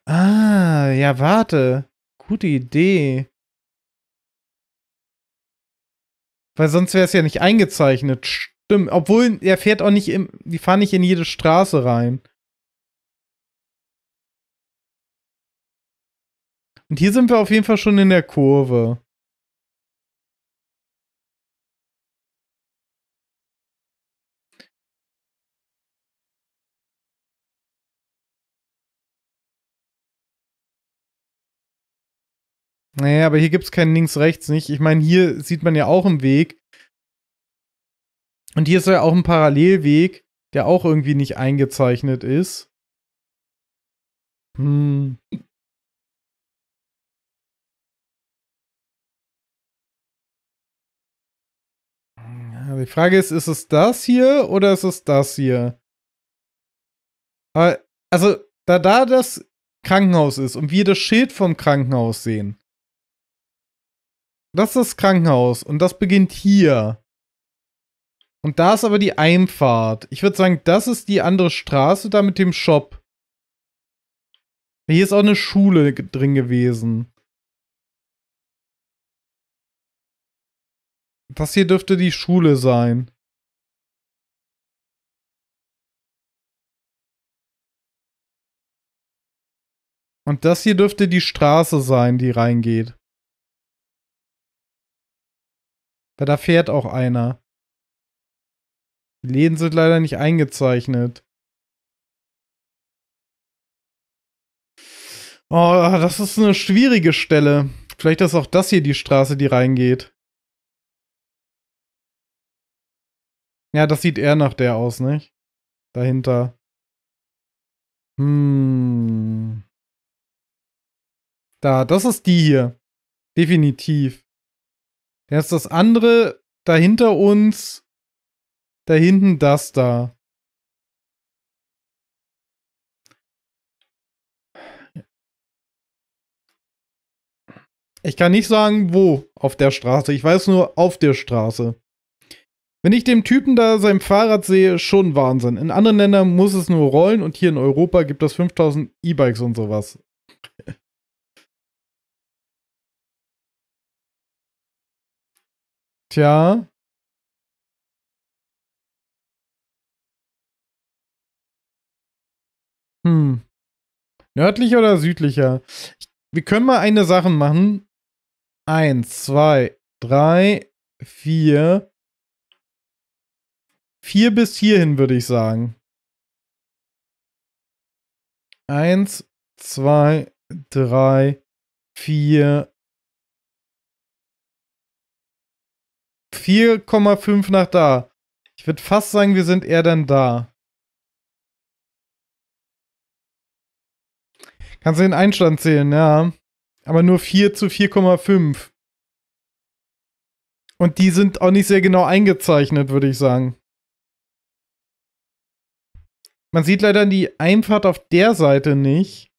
Ah, ja, warte. Gute Idee. Weil sonst wäre es ja nicht eingezeichnet. Stimmt. Obwohl, er fährt auch nicht im. Die fahren nicht in jede Straße rein. Und hier sind wir auf jeden Fall schon in der Kurve. Naja, aber hier gibt es kein Links-Rechts, nicht? Ich meine, hier sieht man ja auch einen Weg. Und hier ist ja auch ein Parallelweg, der auch irgendwie nicht eingezeichnet ist. Hm. Die Frage ist, ist es das hier oder ist es das hier? Äh, also, da da das Krankenhaus ist und wir das Schild vom Krankenhaus sehen, das ist das Krankenhaus und das beginnt hier. Und da ist aber die Einfahrt. Ich würde sagen, das ist die andere Straße da mit dem Shop. Hier ist auch eine Schule drin gewesen. Das hier dürfte die Schule sein. Und das hier dürfte die Straße sein, die reingeht. Da, da fährt auch einer. Die Läden sind leider nicht eingezeichnet. Oh, das ist eine schwierige Stelle. Vielleicht ist auch das hier die Straße, die reingeht. Ja, das sieht eher nach der aus, nicht? Dahinter. Hm. Da, das ist die hier. Definitiv. Dann ist das andere da hinter uns. Da hinten das da. Ich kann nicht sagen, wo auf der Straße. Ich weiß nur, auf der Straße. Wenn ich dem Typen da sein Fahrrad sehe, schon Wahnsinn. In anderen Ländern muss es nur rollen und hier in Europa gibt es 5000 E-Bikes und sowas. Tja. Hm. Nördlicher oder südlicher? Ich, wir können mal eine Sache machen. Eins, zwei, drei, vier. Vier bis hierhin würde ich sagen. Eins, zwei, drei, vier, 4,5 nach da. Ich würde fast sagen, wir sind eher dann da. Kannst du den Einstand zählen, ja. Aber nur 4 zu 4,5. Und die sind auch nicht sehr genau eingezeichnet, würde ich sagen. Man sieht leider die Einfahrt auf der Seite nicht.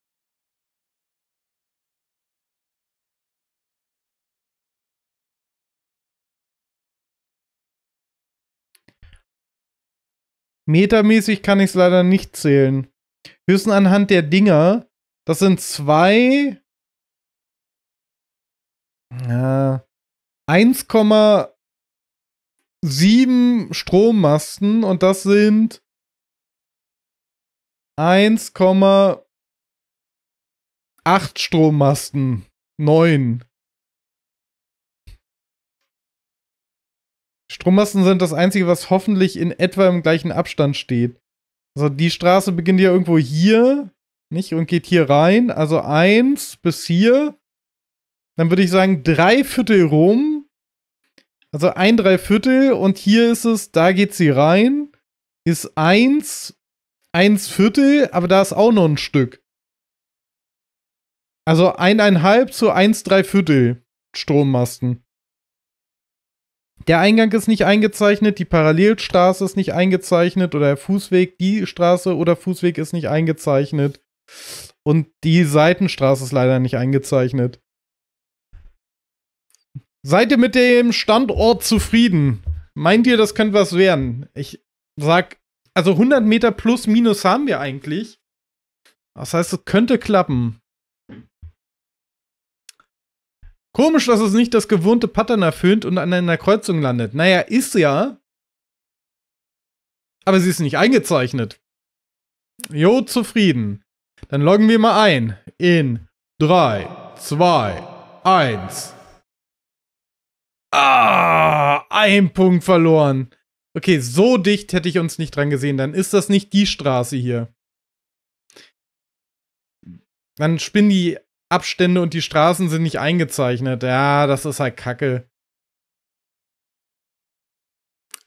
Metermäßig kann ich es leider nicht zählen. Höchstens anhand der Dinger. Das sind zwei. Ja, äh, 1,7 Strommasten und das sind 1,8 Strommasten. 9. Strommasten sind das Einzige, was hoffentlich in etwa im gleichen Abstand steht. Also die Straße beginnt ja irgendwo hier, nicht? Und geht hier rein. Also eins bis hier. Dann würde ich sagen, drei Viertel rum. Also ein Dreiviertel und hier ist es, da geht sie rein. ist eins, eins Viertel, aber da ist auch noch ein Stück. Also eineinhalb zu eins Dreiviertel Strommasten der Eingang ist nicht eingezeichnet, die Parallelstraße ist nicht eingezeichnet oder der Fußweg, die Straße oder Fußweg ist nicht eingezeichnet. Und die Seitenstraße ist leider nicht eingezeichnet. Seid ihr mit dem Standort zufrieden? Meint ihr, das könnte was werden? Ich sag, also 100 Meter plus minus haben wir eigentlich. Das heißt, es könnte klappen. Komisch, dass es nicht das gewohnte Pattern erfüllt und an einer Kreuzung landet. Naja, ist ja. Aber sie ist nicht eingezeichnet. Jo, zufrieden. Dann loggen wir mal ein. In 3, 2, 1. Ah, ein Punkt verloren. Okay, so dicht hätte ich uns nicht dran gesehen. Dann ist das nicht die Straße hier. Dann spinnen die Abstände und die Straßen sind nicht eingezeichnet. Ja, das ist halt Kacke.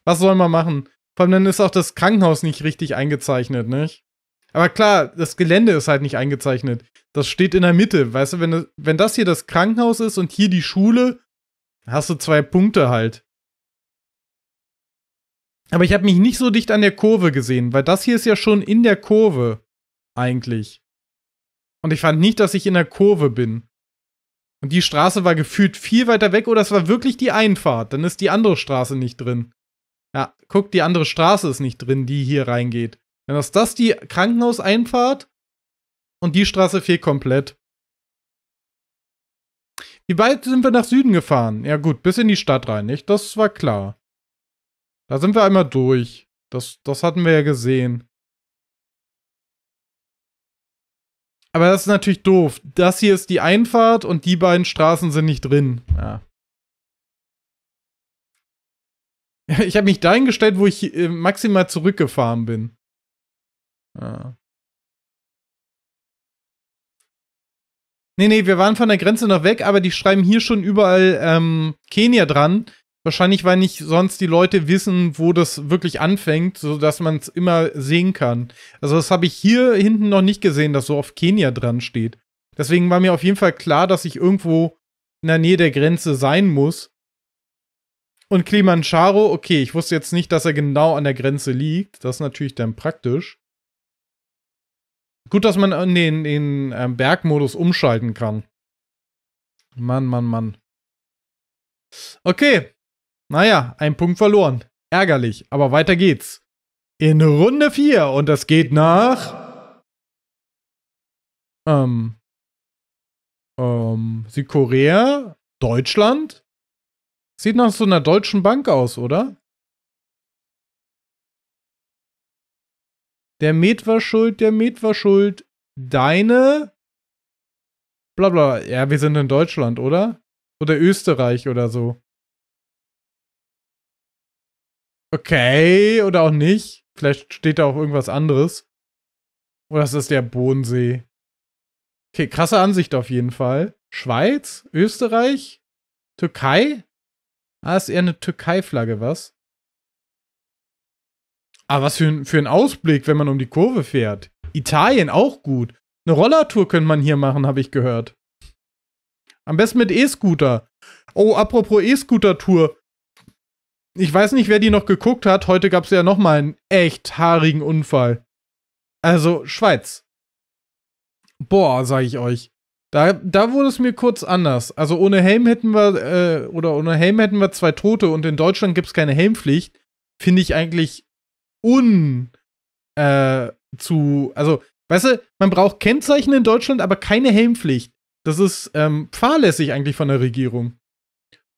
Was soll man machen? Vor allem dann ist auch das Krankenhaus nicht richtig eingezeichnet, nicht? Aber klar, das Gelände ist halt nicht eingezeichnet. Das steht in der Mitte. Weißt du, wenn das, wenn das hier das Krankenhaus ist und hier die Schule, hast du zwei Punkte halt. Aber ich habe mich nicht so dicht an der Kurve gesehen, weil das hier ist ja schon in der Kurve. Eigentlich. Und ich fand nicht, dass ich in der Kurve bin. Und die Straße war gefühlt viel weiter weg oder es war wirklich die Einfahrt. Dann ist die andere Straße nicht drin. Ja, guck, die andere Straße ist nicht drin, die hier reingeht. Dann ist das die Krankenhauseinfahrt und die Straße fehlt komplett. Wie weit sind wir nach Süden gefahren? Ja gut, bis in die Stadt rein, nicht? Das war klar. Da sind wir einmal durch. Das, das hatten wir ja gesehen. Aber das ist natürlich doof. Das hier ist die Einfahrt und die beiden Straßen sind nicht drin. Ja. Ich habe mich dahin gestellt, wo ich äh, maximal zurückgefahren bin. Ja. Nee, nee, wir waren von der Grenze noch weg, aber die schreiben hier schon überall ähm, Kenia dran. Wahrscheinlich, weil nicht sonst die Leute wissen, wo das wirklich anfängt, sodass man es immer sehen kann. Also das habe ich hier hinten noch nicht gesehen, dass so auf Kenia dran steht. Deswegen war mir auf jeden Fall klar, dass ich irgendwo in der Nähe der Grenze sein muss. Und Kilimanjaro, okay, ich wusste jetzt nicht, dass er genau an der Grenze liegt. Das ist natürlich dann praktisch. Gut, dass man in den, den ähm, Bergmodus umschalten kann. Mann, Mann, Mann. Okay, naja, ein Punkt verloren. Ärgerlich, aber weiter geht's. In Runde 4 und das geht nach. Ähm. Ähm, Südkorea, Deutschland. Sieht nach so einer deutschen Bank aus, oder? Der Met war schuld, der Met war schuld. Deine. Blablabla. Bla. Ja, wir sind in Deutschland, oder? Oder Österreich oder so. okay oder auch nicht. Vielleicht steht da auch irgendwas anderes. Oder ist das der Bodensee? Okay, krasse Ansicht auf jeden Fall. Schweiz, Österreich, Türkei. Ah, ist eher eine Türkei-Flagge, was? Ah, was für ein, für ein Ausblick, wenn man um die Kurve fährt. Italien auch gut. Eine Rollertour könnte man hier machen, habe ich gehört. Am besten mit E-Scooter. Oh, apropos E-Scooter-Tour. Ich weiß nicht, wer die noch geguckt hat. Heute gab es ja noch mal einen echt haarigen Unfall. Also Schweiz. Boah, sag ich euch. Da, da wurde es mir kurz anders. Also ohne Helm hätten wir, äh, oder ohne Helm hätten wir zwei Tote und in Deutschland gibt es keine Helmpflicht. Finde ich eigentlich un äh, zu. Also, weißt du, man braucht Kennzeichen in Deutschland, aber keine Helmpflicht. Das ist ähm, fahrlässig eigentlich von der Regierung.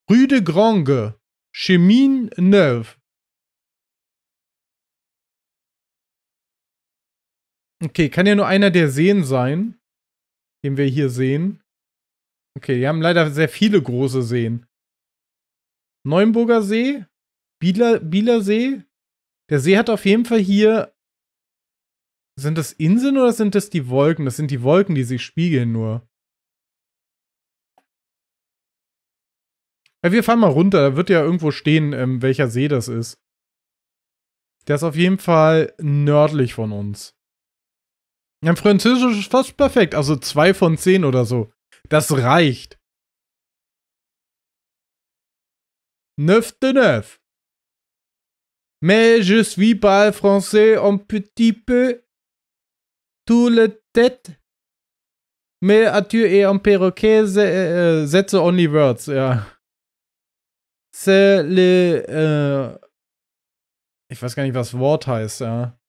Rüde Grange Chemin Neuve. Okay, kann ja nur einer der Seen sein, den wir hier sehen. Okay, wir haben leider sehr viele große Seen. Neuenburger See, Bieler, Bieler See. Der See hat auf jeden Fall hier... Sind das Inseln oder sind das die Wolken? Das sind die Wolken, die sich spiegeln nur. Ja, äh, wir fahren mal runter, da wird ja irgendwo stehen, ähm, welcher See das ist. Der ist auf jeden Fall nördlich von uns. Ja, Französisch ist fast perfekt, also zwei von zehn oder so. Das reicht. Neuf de neuf. Mais je suis pas français un petit peu. Tout le tête. Mais as-tu et un perroquet, euh, Sätze euh, only words, ja. Zele, äh, ich weiß gar nicht, was Wort heißt, ja.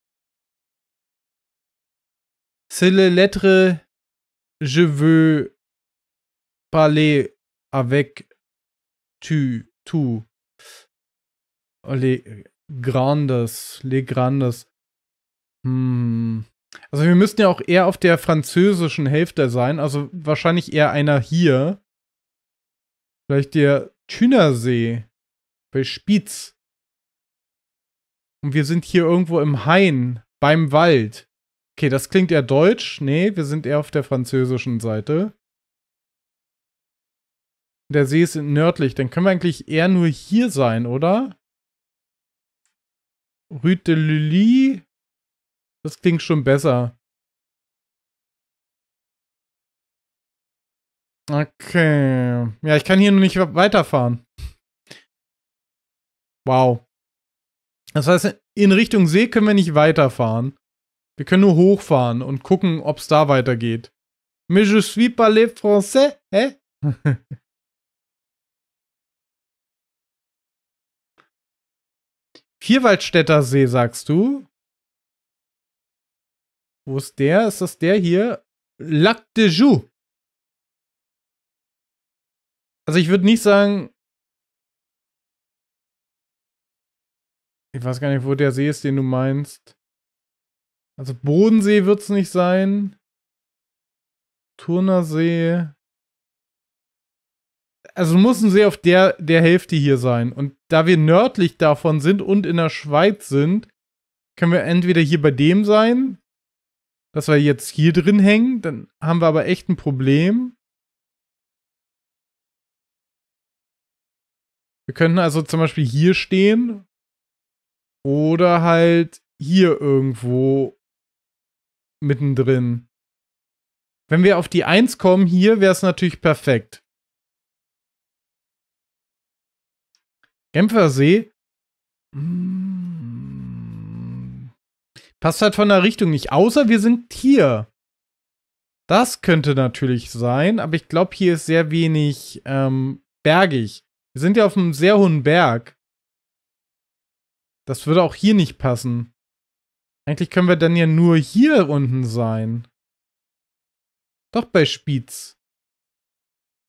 C'est le lettre, je veux parler avec tu, tu. Oh, les grandes, les grandes. Hm. Also wir müssten ja auch eher auf der französischen Hälfte sein, also wahrscheinlich eher einer hier. Vielleicht der Thünersee. Bei Spitz. Und wir sind hier irgendwo im Hain, beim Wald. Okay, das klingt eher deutsch. Nee, wir sind eher auf der französischen Seite. Der See ist nördlich. Dann können wir eigentlich eher nur hier sein, oder? Rue de Lully. Das klingt schon besser. Okay. Ja, ich kann hier nur nicht weiterfahren. Wow. Das heißt, in Richtung See können wir nicht weiterfahren. Wir können nur hochfahren und gucken, ob es da weitergeht. Mais je suis pas les français, hä? Eh? (laughs) Vierwaldstätter See, sagst du? Wo ist der? Ist das der hier? Lac de Joux. Also ich würde nicht sagen. Ich weiß gar nicht, wo der See ist, den du meinst. Also Bodensee wird es nicht sein. Turnersee. Also muss ein See auf der, der Hälfte hier sein. Und da wir nördlich davon sind und in der Schweiz sind, können wir entweder hier bei dem sein, dass wir jetzt hier drin hängen, dann haben wir aber echt ein Problem. Wir könnten also zum Beispiel hier stehen oder halt hier irgendwo mittendrin. Wenn wir auf die 1 kommen, hier wäre es natürlich perfekt. Genfersee. Mm, passt halt von der Richtung nicht, außer wir sind hier. Das könnte natürlich sein, aber ich glaube, hier ist sehr wenig ähm, bergig. Wir sind ja auf einem sehr hohen Berg. Das würde auch hier nicht passen. Eigentlich können wir dann ja nur hier unten sein. Doch bei Spitz.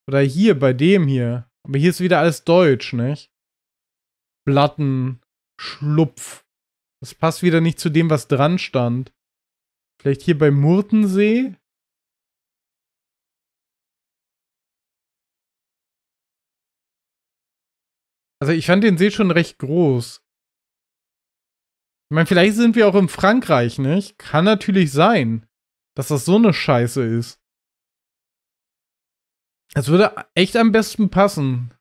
Oder hier, bei dem hier. Aber hier ist wieder alles deutsch, nicht? Blatten, Schlupf. Das passt wieder nicht zu dem, was dran stand. Vielleicht hier bei Murtensee? Also ich fand den See schon recht groß. Ich meine, vielleicht sind wir auch in Frankreich, nicht? Kann natürlich sein, dass das so eine Scheiße ist. Es würde echt am besten passen.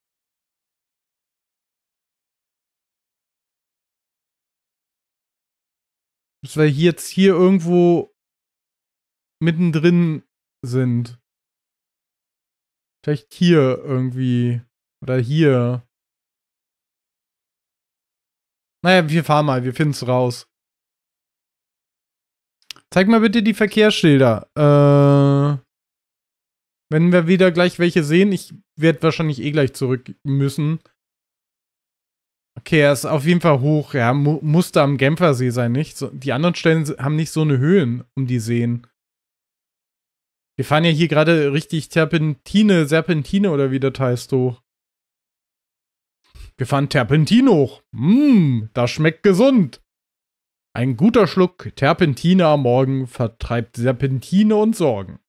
Dass wir jetzt hier irgendwo mittendrin sind. Vielleicht hier irgendwie. Oder hier. Naja, wir fahren mal, wir finden's raus. Zeig mal bitte die Verkehrsschilder. Äh, wenn wir wieder gleich welche sehen, ich werde wahrscheinlich eh gleich zurück müssen. Okay, er ist auf jeden Fall hoch. Er ja, mu musste am Genfersee sein, nicht? So, die anderen Stellen haben nicht so eine Höhen um die Seen. Wir fahren ja hier gerade richtig Terpentine, Serpentine oder wie das heißt hoch. Wir fahren Terpentin hoch. Mmm, das schmeckt gesund. Ein guter Schluck Terpentine am Morgen vertreibt Serpentine und Sorgen.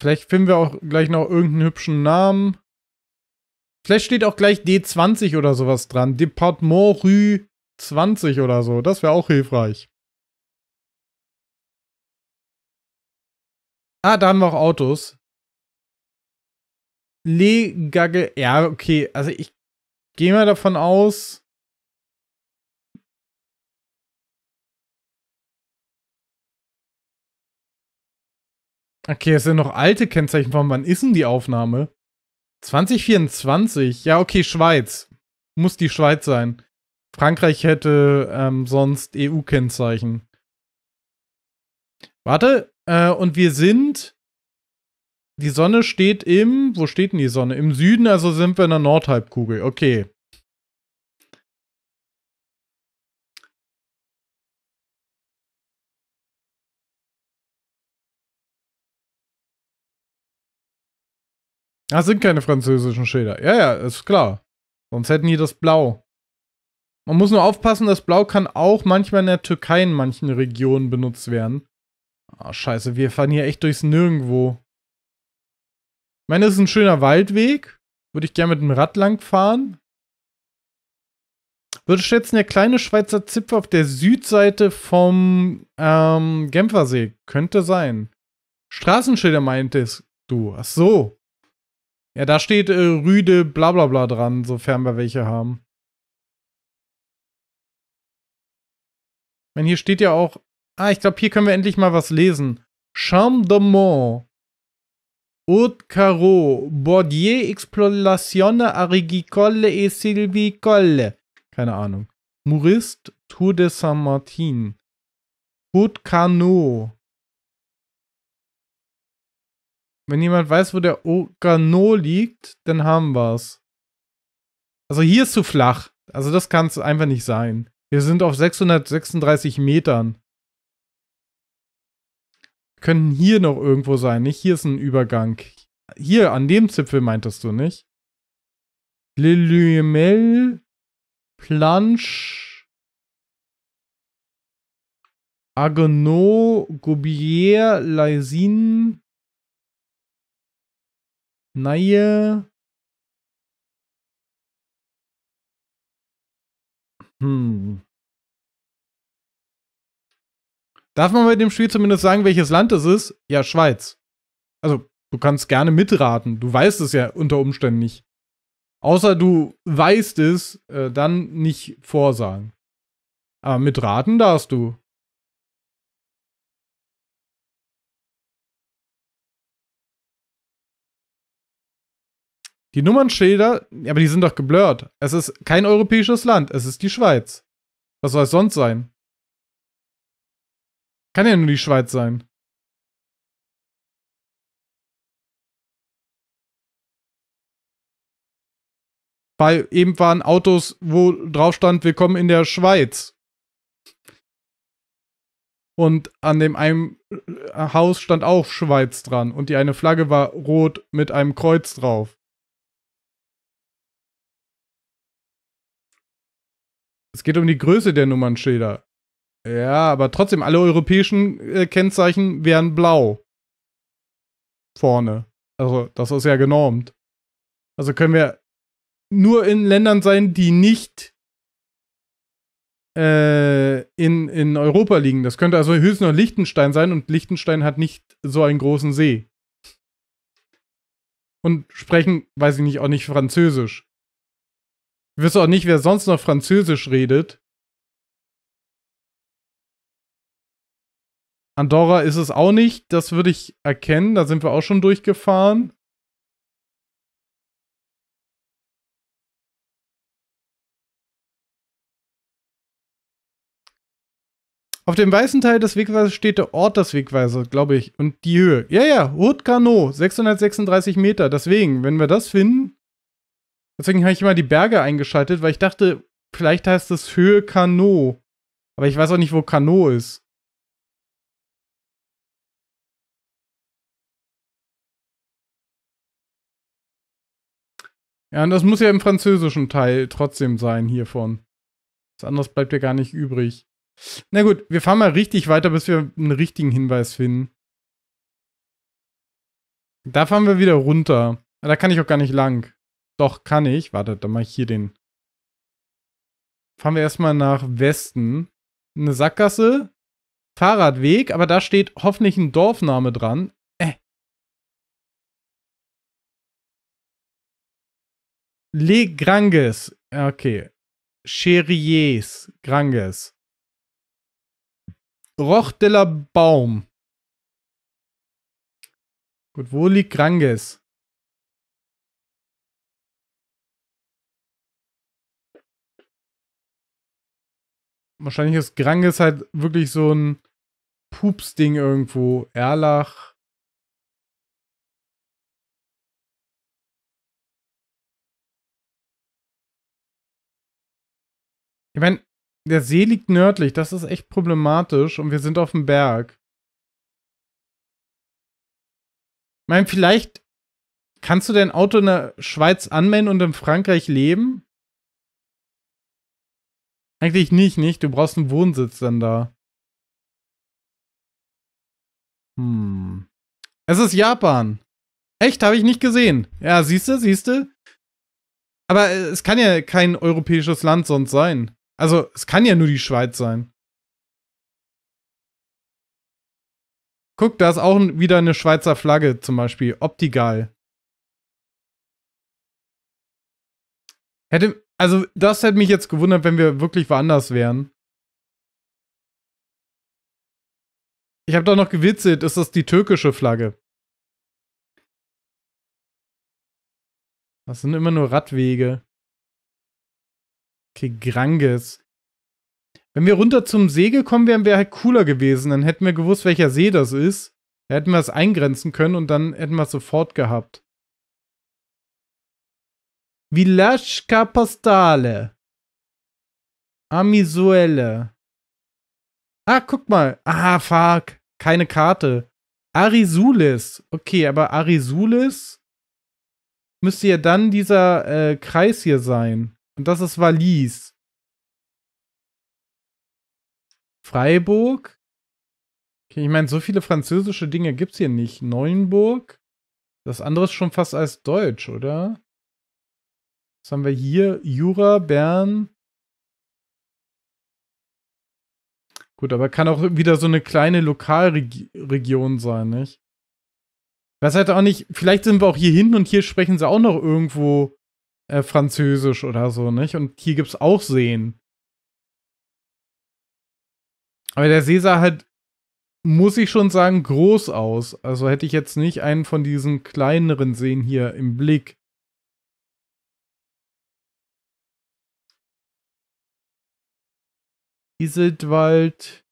Vielleicht finden wir auch gleich noch irgendeinen hübschen Namen. Vielleicht steht auch gleich D20 oder sowas dran. Departement Rue 20 oder so. Das wäre auch hilfreich. Ah, da haben wir auch Autos. Le Legage. Ja, okay. Also ich gehe mal davon aus. Okay, es sind noch alte Kennzeichen von wann ist denn die Aufnahme? 2024, ja, okay, Schweiz. Muss die Schweiz sein. Frankreich hätte ähm, sonst EU-Kennzeichen. Warte, äh, und wir sind. Die Sonne steht im. Wo steht denn die Sonne? Im Süden, also sind wir in der Nordhalbkugel. Okay. Ah, sind keine französischen Schilder. Ja, ja, ist klar. Sonst hätten die das Blau. Man muss nur aufpassen, das Blau kann auch manchmal in der Türkei in manchen Regionen benutzt werden. Ah, scheiße, wir fahren hier echt durchs Nirgendwo. Ich meine, das ist ein schöner Waldweg. Würde ich gerne mit dem Rad lang fahren. Würde schätzen, der kleine Schweizer Zipfel auf der Südseite vom ähm, Genfersee. Könnte sein. Straßenschilder meintest du. Ach so. Ja, da steht äh, Rüde bla bla bla dran, sofern wir welche haben. Ich meine, hier steht ja auch. Ah, ich glaube, hier können wir endlich mal was lesen. de Mont. Haute Caro. Bordier Explorazione Arigicole et Silvicole. Keine Ahnung. Murist Tour de Saint-Martin. Haute Cano. Wenn jemand weiß, wo der Ogano liegt, dann haben wir es. Also hier ist zu flach. Also das kann es einfach nicht sein. Wir sind auf 636 Metern. Wir können hier noch irgendwo sein, nicht? Hier ist ein Übergang. Hier, an dem Zipfel meintest du, nicht? Lilumel Planche Agono Gobier Laisin naja. Hm. Darf man bei dem Spiel zumindest sagen, welches Land es ist? Ja, Schweiz. Also, du kannst gerne mitraten. Du weißt es ja unter Umständen nicht. Außer du weißt es, äh, dann nicht vorsagen. Aber mitraten darfst du. Die Nummernschilder, aber die sind doch geblurrt. Es ist kein europäisches Land, es ist die Schweiz. Was soll es sonst sein? Kann ja nur die Schweiz sein. Weil eben waren Autos, wo drauf stand, wir kommen in der Schweiz. Und an dem einem äh, Haus stand auch Schweiz dran. Und die eine Flagge war rot mit einem Kreuz drauf. Es geht um die Größe der Nummernschilder. Ja, aber trotzdem, alle europäischen äh, Kennzeichen wären blau. Vorne. Also, das ist ja genormt. Also können wir nur in Ländern sein, die nicht äh, in, in Europa liegen. Das könnte also höchstens noch Liechtenstein sein und Liechtenstein hat nicht so einen großen See. Und sprechen, weiß ich nicht, auch nicht Französisch. Ich wüsste auch nicht, wer sonst noch Französisch redet. Andorra ist es auch nicht, das würde ich erkennen, da sind wir auch schon durchgefahren. Auf dem weißen Teil des Wegweisers steht der Ort des Wegweisers, glaube ich, und die Höhe. Ja, ja, Haute Cano, 636 Meter. Deswegen, wenn wir das finden, Deswegen habe ich immer die Berge eingeschaltet, weil ich dachte, vielleicht heißt das Höhe Kano. Aber ich weiß auch nicht, wo Kano ist. Ja, und das muss ja im französischen Teil trotzdem sein hiervon. Was anderes bleibt ja gar nicht übrig. Na gut, wir fahren mal richtig weiter, bis wir einen richtigen Hinweis finden. Da fahren wir wieder runter. Da kann ich auch gar nicht lang. Doch, kann ich. Warte, dann mache ich hier den. Fahren wir erstmal nach Westen. Eine Sackgasse. Fahrradweg, aber da steht hoffentlich ein Dorfname dran. Äh. Le Granges. Okay. Cheriers. Granges. Roch de la Baum. Gut, wo liegt Granges? Wahrscheinlich ist Granges halt wirklich so ein Pups-Ding irgendwo. Erlach. Ich meine, der See liegt nördlich, das ist echt problematisch und wir sind auf dem Berg. Ich meine, vielleicht kannst du dein Auto in der Schweiz anmelden und in Frankreich leben? Eigentlich nicht, nicht? Du brauchst einen Wohnsitz dann da. Hm. Es ist Japan. Echt, habe ich nicht gesehen. Ja, siehst du, siehst du. Aber äh, es kann ja kein europäisches Land sonst sein. Also, es kann ja nur die Schweiz sein. Guck, da ist auch wieder eine Schweizer Flagge zum Beispiel. Optigal. Hätte, also, das hätte mich jetzt gewundert, wenn wir wirklich woanders wären. Ich habe doch noch gewitzelt, ist das die türkische Flagge? Das sind immer nur Radwege. Okay, Granges. Wenn wir runter zum See gekommen wären, wäre halt cooler gewesen. Dann hätten wir gewusst, welcher See das ist. Da hätten wir es eingrenzen können und dann hätten wir es sofort gehabt. Villaschka Postale. Amisuelle. Ah, guck mal. Ah, fuck. Keine Karte. Arisulis. Okay, aber Arisulis müsste ja dann dieser äh, Kreis hier sein. Und das ist Wallis. Freiburg. Okay, ich meine, so viele französische Dinge gibt es hier nicht. Neuenburg. Das andere ist schon fast als deutsch, oder? Was haben wir hier? Jura, Bern. Gut, aber kann auch wieder so eine kleine Lokalregion sein, nicht? Weiß halt auch nicht, vielleicht sind wir auch hier hinten und hier sprechen sie auch noch irgendwo äh, Französisch oder so, nicht? Und hier gibt es auch Seen. Aber der See sah halt, muss ich schon sagen, groß aus. Also hätte ich jetzt nicht einen von diesen kleineren Seen hier im Blick. Isenwald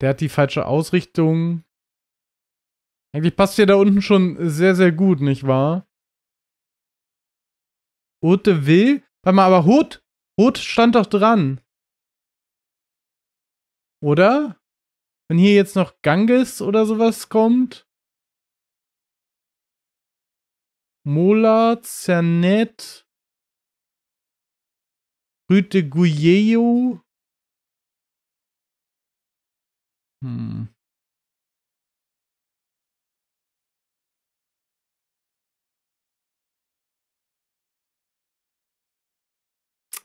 Der hat die falsche Ausrichtung. Eigentlich passt hier da unten schon sehr, sehr gut, nicht wahr? Ote will? Warte mal, aber Hot? Hot stand doch dran. Oder? Wenn hier jetzt noch Ganges oder sowas kommt? Mola, Zernet, Rüte Guilleo. Hm.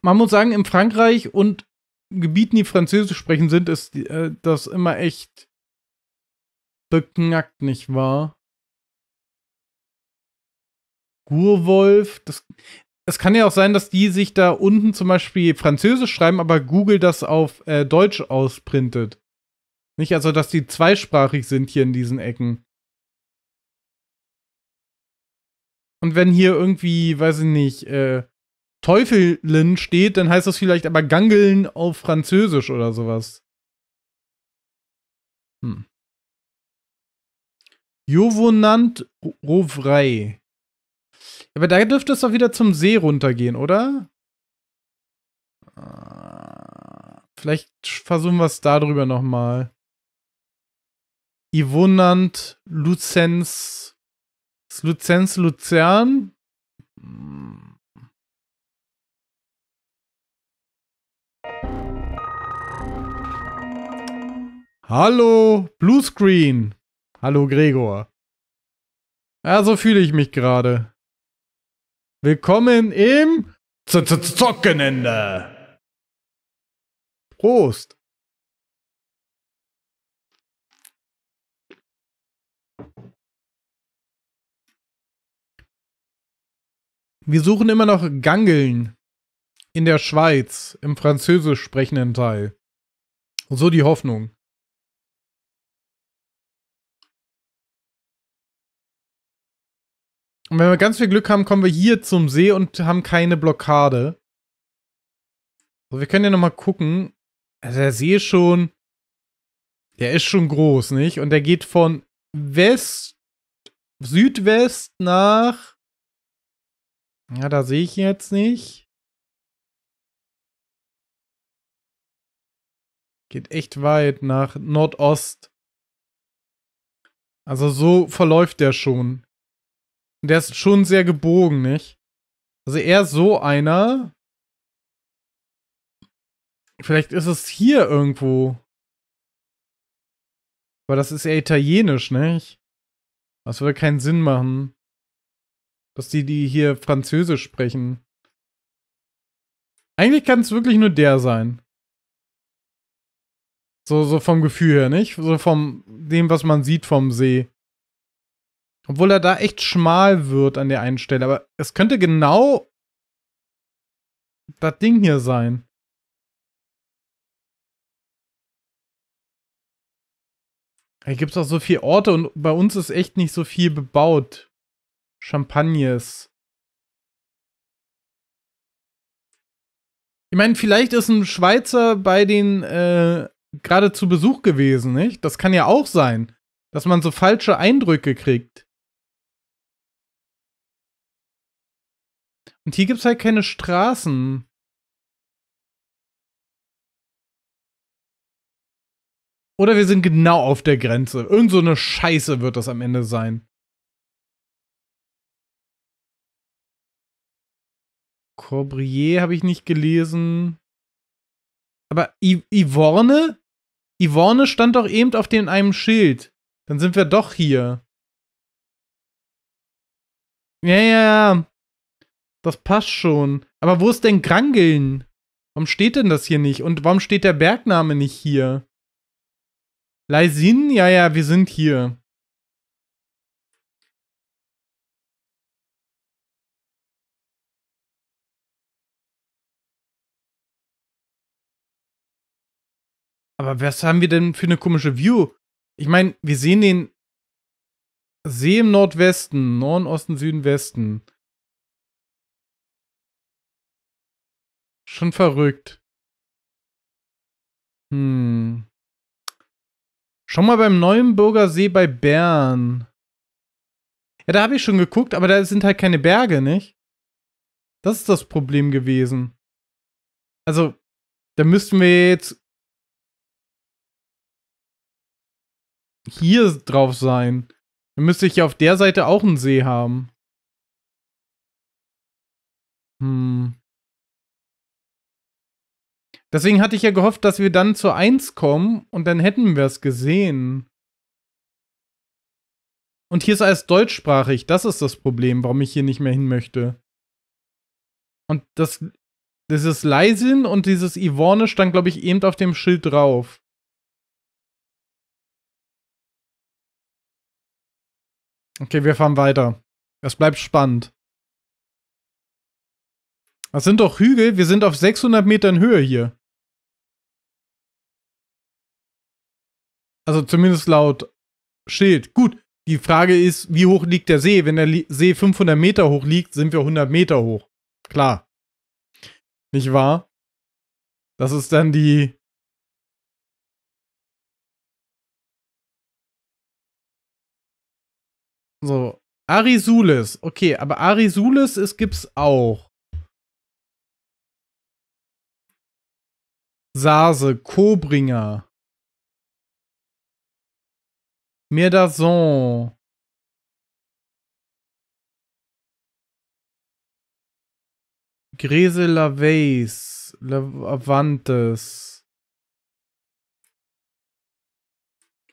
Man muss sagen, in Frankreich und Gebieten, die Französisch sprechen, sind, ist äh, das immer echt beknackt, nicht wahr? Gurwolf. Das, es kann ja auch sein, dass die sich da unten zum Beispiel Französisch schreiben, aber Google das auf äh, Deutsch ausprintet. Nicht, also dass die zweisprachig sind hier in diesen Ecken. Und wenn hier irgendwie, weiß ich nicht, äh, Teufelin steht, dann heißt das vielleicht aber Gangeln auf Französisch oder sowas. Hm. Jovonant Rovrei. Aber da dürfte es doch wieder zum See runtergehen, oder? Vielleicht versuchen wir es darüber nochmal. Ivonand, Luzenz, Luzenz, Luzern. Hallo, Bluescreen. Hallo, Gregor. Ja, so fühle ich mich gerade. Willkommen im Z -Z Zockenende. Prost. Wir suchen immer noch Gangeln in der Schweiz, im französisch sprechenden Teil. So die Hoffnung. Und wenn wir ganz viel Glück haben, kommen wir hier zum See und haben keine Blockade. So, wir können ja nochmal gucken. Also der See ist schon. Der ist schon groß, nicht? Und der geht von West, Südwest nach. Ja, da sehe ich jetzt nicht. Geht echt weit nach Nordost. Also so verläuft der schon. Der ist schon sehr gebogen, nicht? Also eher so einer. Vielleicht ist es hier irgendwo. Aber das ist eher italienisch, nicht? Das würde keinen Sinn machen. Dass die, die hier Französisch sprechen. Eigentlich kann es wirklich nur der sein. So, so vom Gefühl her, nicht? So vom dem, was man sieht vom See. Obwohl er da echt schmal wird an der einen Stelle. Aber es könnte genau das Ding hier sein. Hier gibt es auch so viele Orte und bei uns ist echt nicht so viel bebaut. Champagnes. Ich meine, vielleicht ist ein Schweizer bei den äh, gerade zu Besuch gewesen, nicht? Das kann ja auch sein, dass man so falsche Eindrücke kriegt. Und hier gibt es halt keine Straßen. Oder wir sind genau auf der Grenze. Irgend so eine Scheiße wird das am Ende sein. Corbrier habe ich nicht gelesen. Aber I Yvorne? Yvorne stand doch eben auf dem einem Schild. Dann sind wir doch hier. Ja, ja, ja. Das passt schon. Aber wo ist denn Grangeln? Warum steht denn das hier nicht? Und warum steht der Bergname nicht hier? Leisin? Ja, ja, wir sind hier. Aber was haben wir denn für eine komische View? Ich meine, wir sehen den See im Nordwesten, Norden, Osten, Süden, Westen. Schon verrückt. Hm. Schon mal beim Neuenburger See bei Bern. Ja, da habe ich schon geguckt, aber da sind halt keine Berge, nicht? Das ist das Problem gewesen. Also, da müssten wir jetzt hier drauf sein. Dann müsste ich ja auf der Seite auch einen See haben. Hm. Deswegen hatte ich ja gehofft, dass wir dann zu 1 kommen und dann hätten wir es gesehen. Und hier ist alles deutschsprachig. Das ist das Problem, warum ich hier nicht mehr hin möchte. Und das, dieses Leisin und dieses Ivorne stand, glaube ich, eben auf dem Schild drauf. Okay, wir fahren weiter. Es bleibt spannend. Das sind doch Hügel. Wir sind auf 600 Metern Höhe hier. Also zumindest laut Schild. Gut, die Frage ist, wie hoch liegt der See? Wenn der See 500 Meter hoch liegt, sind wir 100 Meter hoch. Klar. Nicht wahr? Das ist dann die. So. Arisulis. Okay, aber Arisulis es gibt's auch. Sase, Kobringer. Mir das so. Grese Laveis, Lavantes.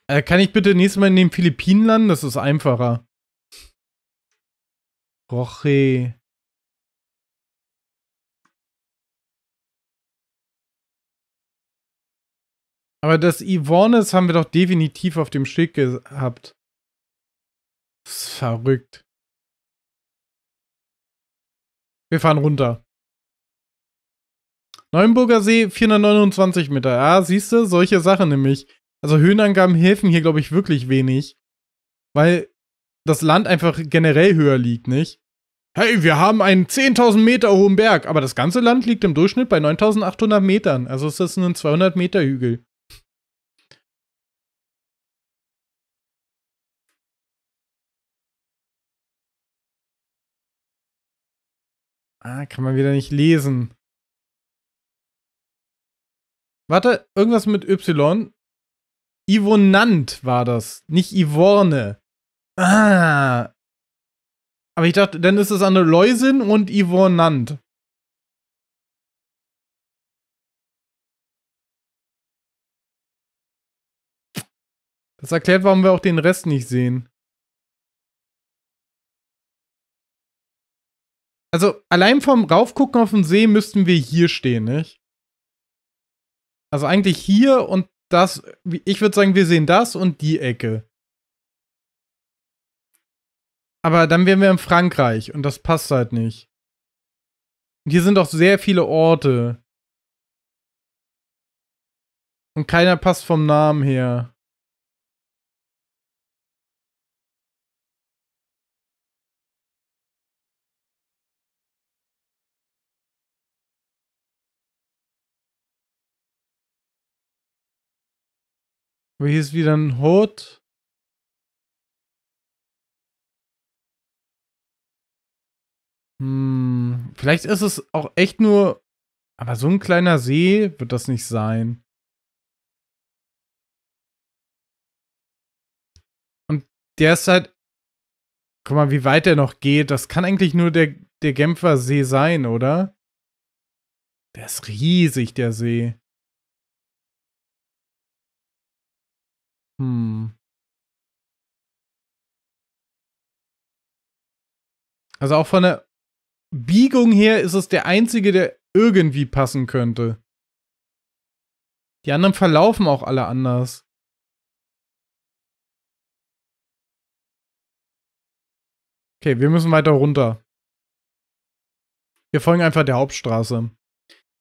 Äh, kann ich bitte nächstes Mal in den Philippinen landen? Das ist einfacher. Roche. Aber das Ivornis haben wir doch definitiv auf dem Schild gehabt. Das ist verrückt. Wir fahren runter. Neuenburger See, 429 Meter. Ja, siehst du, solche Sachen nämlich. Also Höhenangaben helfen hier, glaube ich, wirklich wenig. Weil das Land einfach generell höher liegt, nicht? Hey, wir haben einen 10.000 Meter hohen Berg, aber das ganze Land liegt im Durchschnitt bei 9.800 Metern. Also ist das ein 200 Meter Hügel. Ah, kann man wieder nicht lesen. Warte, irgendwas mit Y. Ivonant war das, nicht Ivorne. Ah. Aber ich dachte, dann ist es eine Leusin und Ivonant. Das erklärt, warum wir auch den Rest nicht sehen. Also, allein vom Raufgucken auf den See müssten wir hier stehen, nicht? Also eigentlich hier und das, ich würde sagen, wir sehen das und die Ecke. Aber dann wären wir in Frankreich und das passt halt nicht. Und hier sind auch sehr viele Orte. Und keiner passt vom Namen her. Aber hier ist wieder ein Hot. Hm, vielleicht ist es auch echt nur. Aber so ein kleiner See wird das nicht sein. Und der ist halt. Guck mal, wie weit der noch geht. Das kann eigentlich nur der, der Genfer See sein, oder? Der ist riesig, der See. Hm. Also auch von der Biegung her ist es der einzige, der irgendwie passen könnte. Die anderen verlaufen auch alle anders. Okay, wir müssen weiter runter. Wir folgen einfach der Hauptstraße.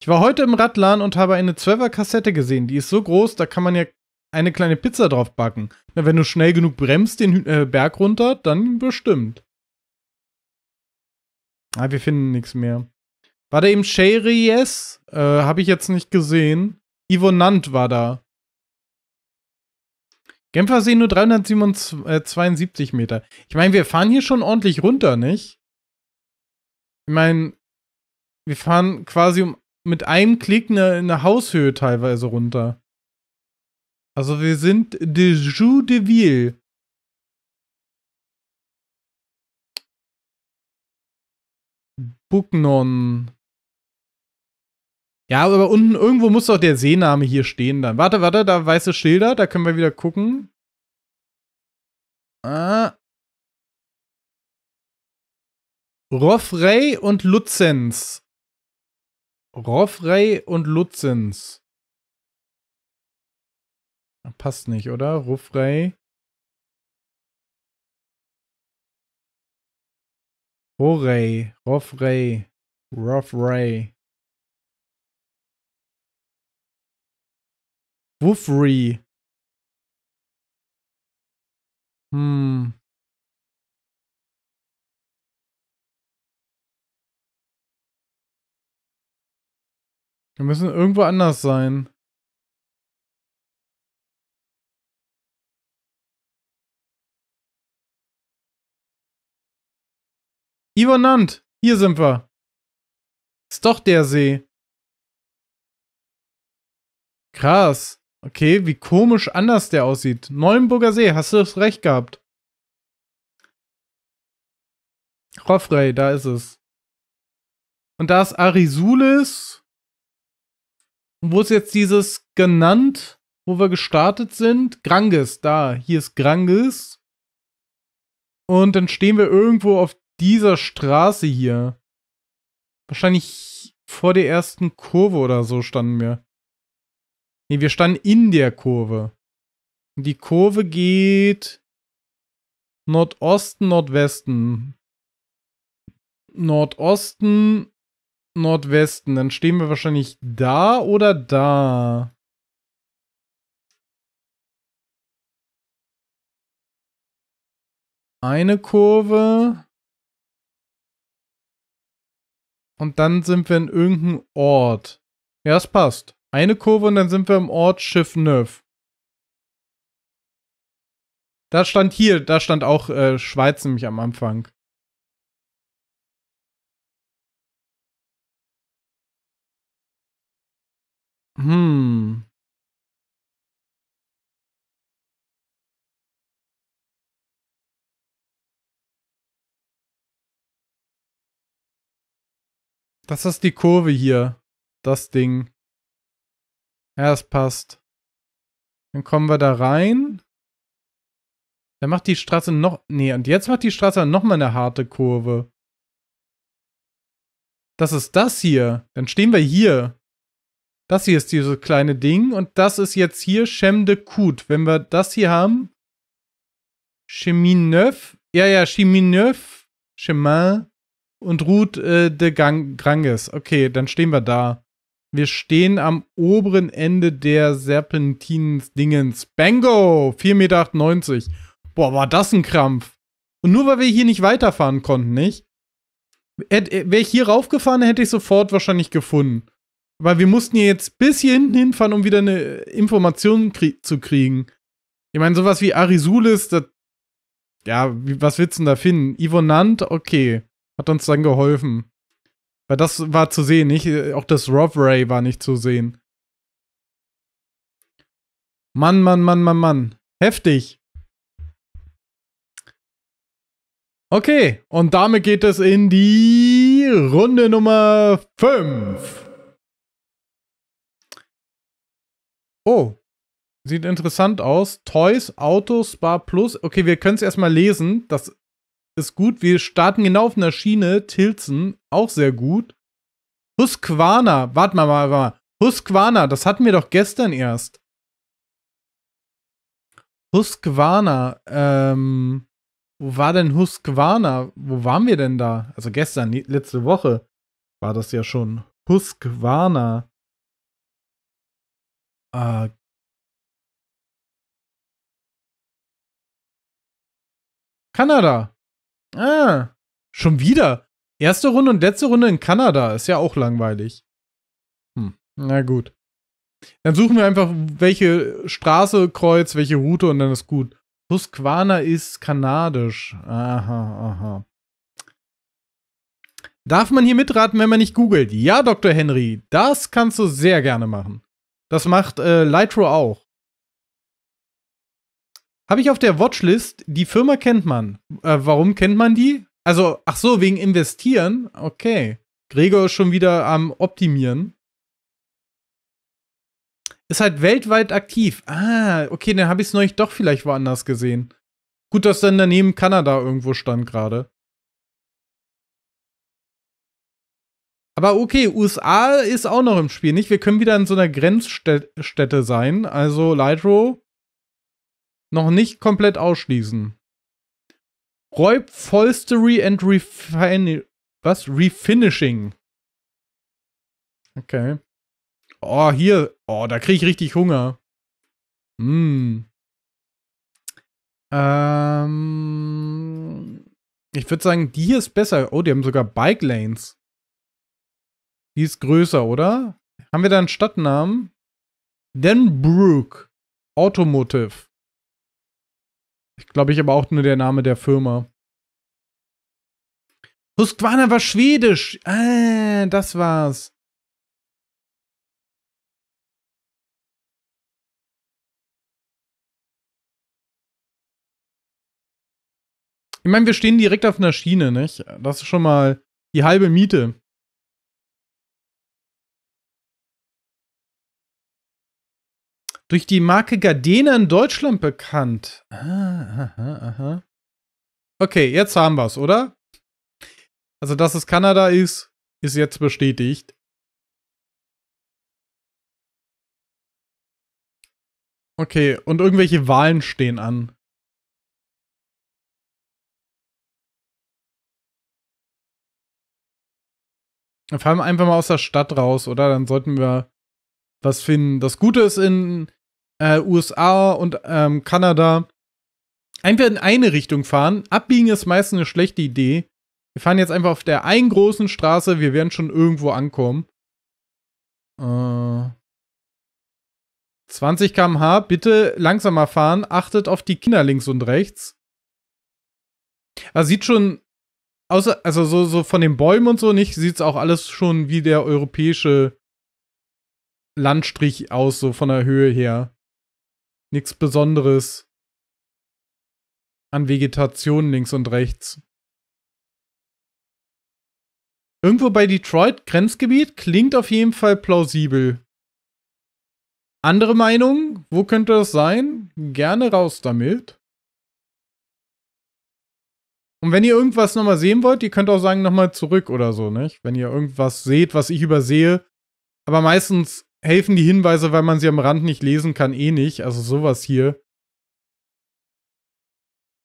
Ich war heute im Radladen und habe eine 12er Kassette gesehen. Die ist so groß, da kann man ja eine kleine Pizza drauf backen. Na, wenn du schnell genug bremst den äh, Berg runter, dann bestimmt. Ah, wir finden nichts mehr. War da eben Sherry Yes? Äh, Habe ich jetzt nicht gesehen. Ivo Nant war da. Genfer See nur 372 äh, Meter. Ich meine, wir fahren hier schon ordentlich runter, nicht? Ich meine, wir fahren quasi mit einem Klick eine, eine Haushöhe teilweise runter. Also wir sind de Joux de Ville. Bugnon. Ja, aber unten irgendwo muss doch der Seename hier stehen dann. Warte, warte, da weiße Schilder, da können wir wieder gucken. Ah. Roffrey und Lutzens. Roffrey und Lutzens. Ah, passt nicht, oder? Ruffrey. Horey, Roffrey, Roffrey. Wuffrey. Hm. Wir müssen irgendwo anders sein. Ivonant, hier sind wir. Ist doch der See. Krass. Okay, wie komisch anders der aussieht. Neuenburger See, hast du das recht gehabt. Roffrey, da ist es. Und da ist Arisulis. Und Wo ist jetzt dieses genannt, wo wir gestartet sind? Grangis, da. Hier ist Grangis. Und dann stehen wir irgendwo auf dieser Straße hier. Wahrscheinlich vor der ersten Kurve oder so standen wir. Ne, wir standen in der Kurve. Und die Kurve geht Nordosten, Nordwesten. Nordosten, Nordwesten. Dann stehen wir wahrscheinlich da oder da. Eine Kurve. und dann sind wir in irgendeinem Ort. Ja, es passt. Eine Kurve und dann sind wir im Ort Schiff Schiffneuf. Da stand hier, da stand auch äh, Schweiz nämlich am Anfang. Hm. Das ist die Kurve hier. Das Ding. Ja, das passt. Dann kommen wir da rein. Dann macht die Straße noch... Nee, und jetzt macht die Straße noch mal eine harte Kurve. Das ist das hier. Dann stehen wir hier. Das hier ist dieses kleine Ding. Und das ist jetzt hier Chem de Kut. Wenn wir das hier haben... Chemin Neuf. Ja, ja, Chemin Neuf. Chemin und Ruth äh, de Gang Granges. Okay, dann stehen wir da. Wir stehen am oberen Ende der Serpentinen-Dingens. Bango! 4,98 Meter. Boah, war das ein Krampf. Und nur weil wir hier nicht weiterfahren konnten, nicht? Äh, wäre ich hier raufgefahren, hätte ich sofort wahrscheinlich gefunden. Weil wir mussten hier jetzt bis hier hinten hinfahren, um wieder eine Information krie zu kriegen. Ich meine, sowas wie Arisulis, das. Ja, was willst du denn da finden? Ivonant, okay hat uns dann geholfen. Weil das war zu sehen, nicht? Auch das Rob Ray war nicht zu sehen. Mann, Mann, Mann, Mann, Mann. Heftig. Okay, und damit geht es in die Runde Nummer 5. Oh, sieht interessant aus. Toys, Autos, Spa Plus. Okay, wir können es erstmal lesen. Das ist gut. Wir starten genau auf einer Schiene. Tilzen, auch sehr gut. Husqvarna, warte mal, warte mal. Husqvarna, das hatten wir doch gestern erst. Husqvarna, ähm, wo war denn Husqvarna? Wo waren wir denn da? Also gestern, letzte Woche war das ja schon. Husqvarna. Ah, Kanada. Ah, schon wieder. Erste Runde und letzte Runde in Kanada. Ist ja auch langweilig. Hm, na gut. Dann suchen wir einfach, welche Straße, Kreuz, welche Route und dann ist gut. Husqvarna ist kanadisch. Aha, aha. Darf man hier mitraten, wenn man nicht googelt? Ja, Dr. Henry, das kannst du sehr gerne machen. Das macht äh, Lytro auch. Habe ich auf der Watchlist, die Firma kennt man. Äh, warum kennt man die? Also, ach so, wegen investieren. Okay. Gregor ist schon wieder am Optimieren. Ist halt weltweit aktiv. Ah, okay, dann habe ich es neulich doch vielleicht woanders gesehen. Gut, dass dann daneben Kanada irgendwo stand gerade. Aber okay, USA ist auch noch im Spiel, nicht? Wir können wieder in so einer Grenzstätte sein. Also Lightro noch nicht komplett ausschließen. Räub Folstery and Refin was? Refinishing. Okay. Oh, hier. Oh, da kriege ich richtig Hunger. Hm. Ähm, ich würde sagen, die hier ist besser. Oh, die haben sogar Bike Lanes. Die ist größer, oder? Haben wir da einen Stadtnamen? Denbrook Automotive. Ich glaube, ich aber auch nur der Name der Firma. Husqvarna war schwedisch. Äh, das war's. Ich meine, wir stehen direkt auf einer Schiene, nicht? Das ist schon mal die halbe Miete. Durch die Marke Gardena in Deutschland bekannt. Ah, aha, aha. Okay, jetzt haben wir es, oder? Also, dass es Kanada ist, ist jetzt bestätigt. Okay, und irgendwelche Wahlen stehen an. Wir Fahren einfach mal aus der Stadt raus, oder? Dann sollten wir was finden. Das Gute ist, in äh, USA und ähm, Kanada einfach in eine Richtung fahren. Abbiegen ist meistens eine schlechte Idee. Wir fahren jetzt einfach auf der einen großen Straße. Wir werden schon irgendwo ankommen. Äh, 20 km/h. Bitte langsamer fahren. Achtet auf die Kinder links und rechts. Also sieht schon, außer, also so, so von den Bäumen und so nicht, sieht es auch alles schon wie der europäische Landstrich aus, so von der Höhe her nichts Besonderes an Vegetation links und rechts. Irgendwo bei Detroit, Grenzgebiet, klingt auf jeden Fall plausibel. Andere Meinung, wo könnte das sein? Gerne raus damit. Und wenn ihr irgendwas nochmal sehen wollt, ihr könnt auch sagen, nochmal zurück oder so, nicht? Wenn ihr irgendwas seht, was ich übersehe. Aber meistens helfen die Hinweise, weil man sie am Rand nicht lesen kann, eh nicht. Also sowas hier.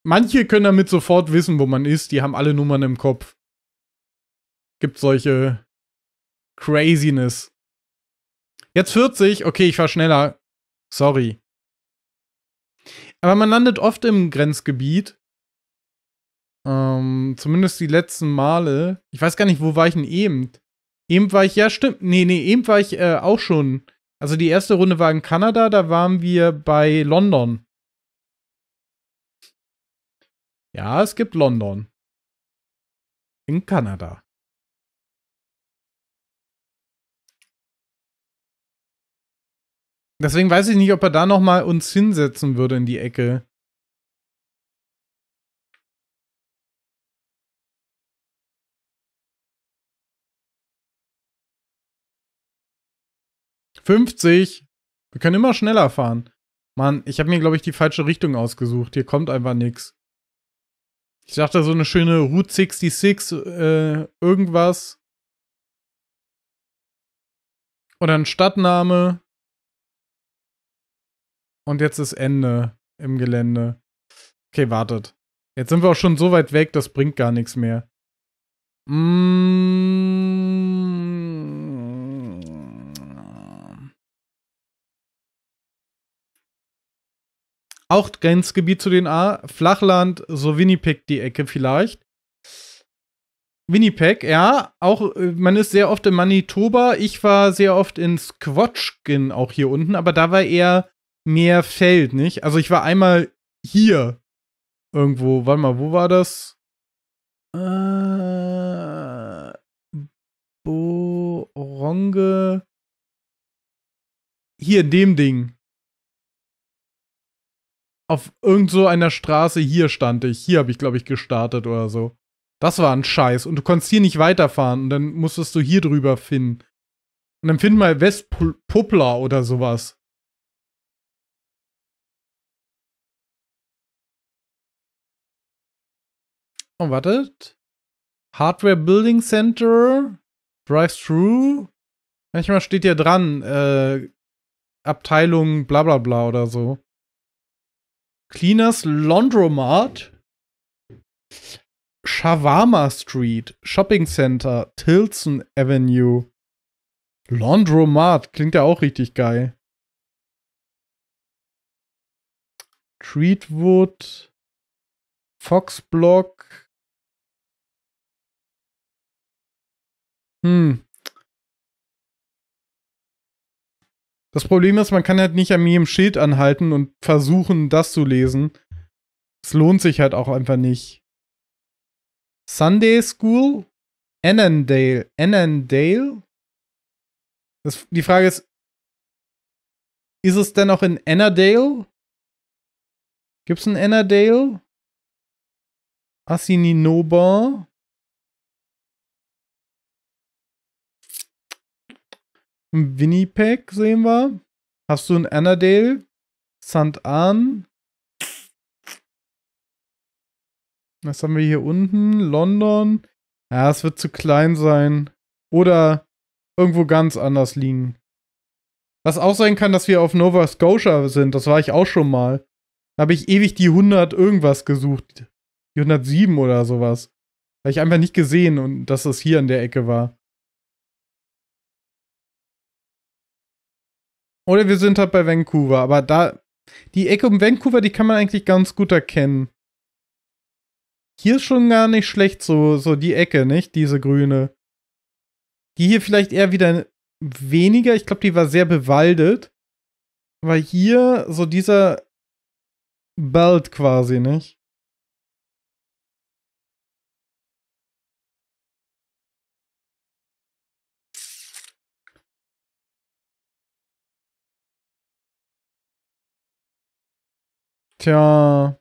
Manche können damit sofort wissen, wo man ist. Die haben alle Nummern im Kopf. Gibt solche Craziness. Jetzt 40. Okay, ich fahr schneller. Sorry. Aber man landet oft im Grenzgebiet. Ähm, zumindest die letzten Male. Ich weiß gar nicht, wo war ich denn eben? Eben war ich, ja, stimmt. Nee, nee, eben war ich äh, auch schon. Also die erste Runde war in Kanada, da waren wir bei London. Ja, es gibt London. In Kanada. Deswegen weiß ich nicht, ob er da noch mal uns hinsetzen würde in die Ecke. 50. Wir können immer schneller fahren. Mann, ich habe mir, glaube ich, die falsche Richtung ausgesucht. Hier kommt einfach nichts. Ich dachte, so eine schöne Route 66, äh, irgendwas. Oder ein Stadtname. Und jetzt ist Ende im Gelände. Okay, wartet. Jetzt sind wir auch schon so weit weg, das bringt gar nichts mehr. Mmh. Auch Grenzgebiet zu den A. Flachland, so Winnipeg die Ecke vielleicht. Winnipeg, ja. Auch, äh, man ist sehr oft in Manitoba. Ich war sehr oft in Squatchkin, auch hier unten, aber da war eher mehr Feld, nicht? Also ich war einmal hier irgendwo, warte mal, wo war das? Äh, Boronge. Hier, in dem Ding auf irgend so einer Straße, hier stand ich, hier habe ich, glaube ich, gestartet oder so. Das war ein Scheiß. Und du konntest hier nicht weiterfahren und dann musstest du hier drüber finden. Und dann find mal Westpuppler oder sowas. Oh, wartet. Hardware Building Center. Drive-Through. Manchmal steht ja dran, äh, Abteilung bla bla bla oder so. Cleaners Laundromat, Shawarma Street, Shopping Center, Tilson Avenue. Laundromat klingt ja auch richtig geil. Treatwood, Fox Block. Hm. Das Problem ist, man kann halt nicht an jedem Schild anhalten und versuchen, das zu lesen. Es lohnt sich halt auch einfach nicht. Sunday School? Annandale. Annandale? Das, die Frage ist, ist es denn auch in Annadale? es ein Annadale? Assininoba? in Winnipeg sehen wir. Hast du in Annadale, St. Anne. Was haben wir hier unten? London. Ja, es wird zu klein sein. Oder irgendwo ganz anders liegen. Was auch sein kann, dass wir auf Nova Scotia sind. Das war ich auch schon mal. Da habe ich ewig die 100 irgendwas gesucht. Die 107 oder sowas. Habe ich einfach nicht gesehen und dass es hier in der Ecke war. Oder wir sind halt bei Vancouver, aber da. Die Ecke um Vancouver, die kann man eigentlich ganz gut erkennen. Hier ist schon gar nicht schlecht, so, so die Ecke, nicht? Diese grüne. Die hier vielleicht eher wieder weniger. Ich glaube, die war sehr bewaldet. Aber hier so dieser Belt quasi, nicht? Tja.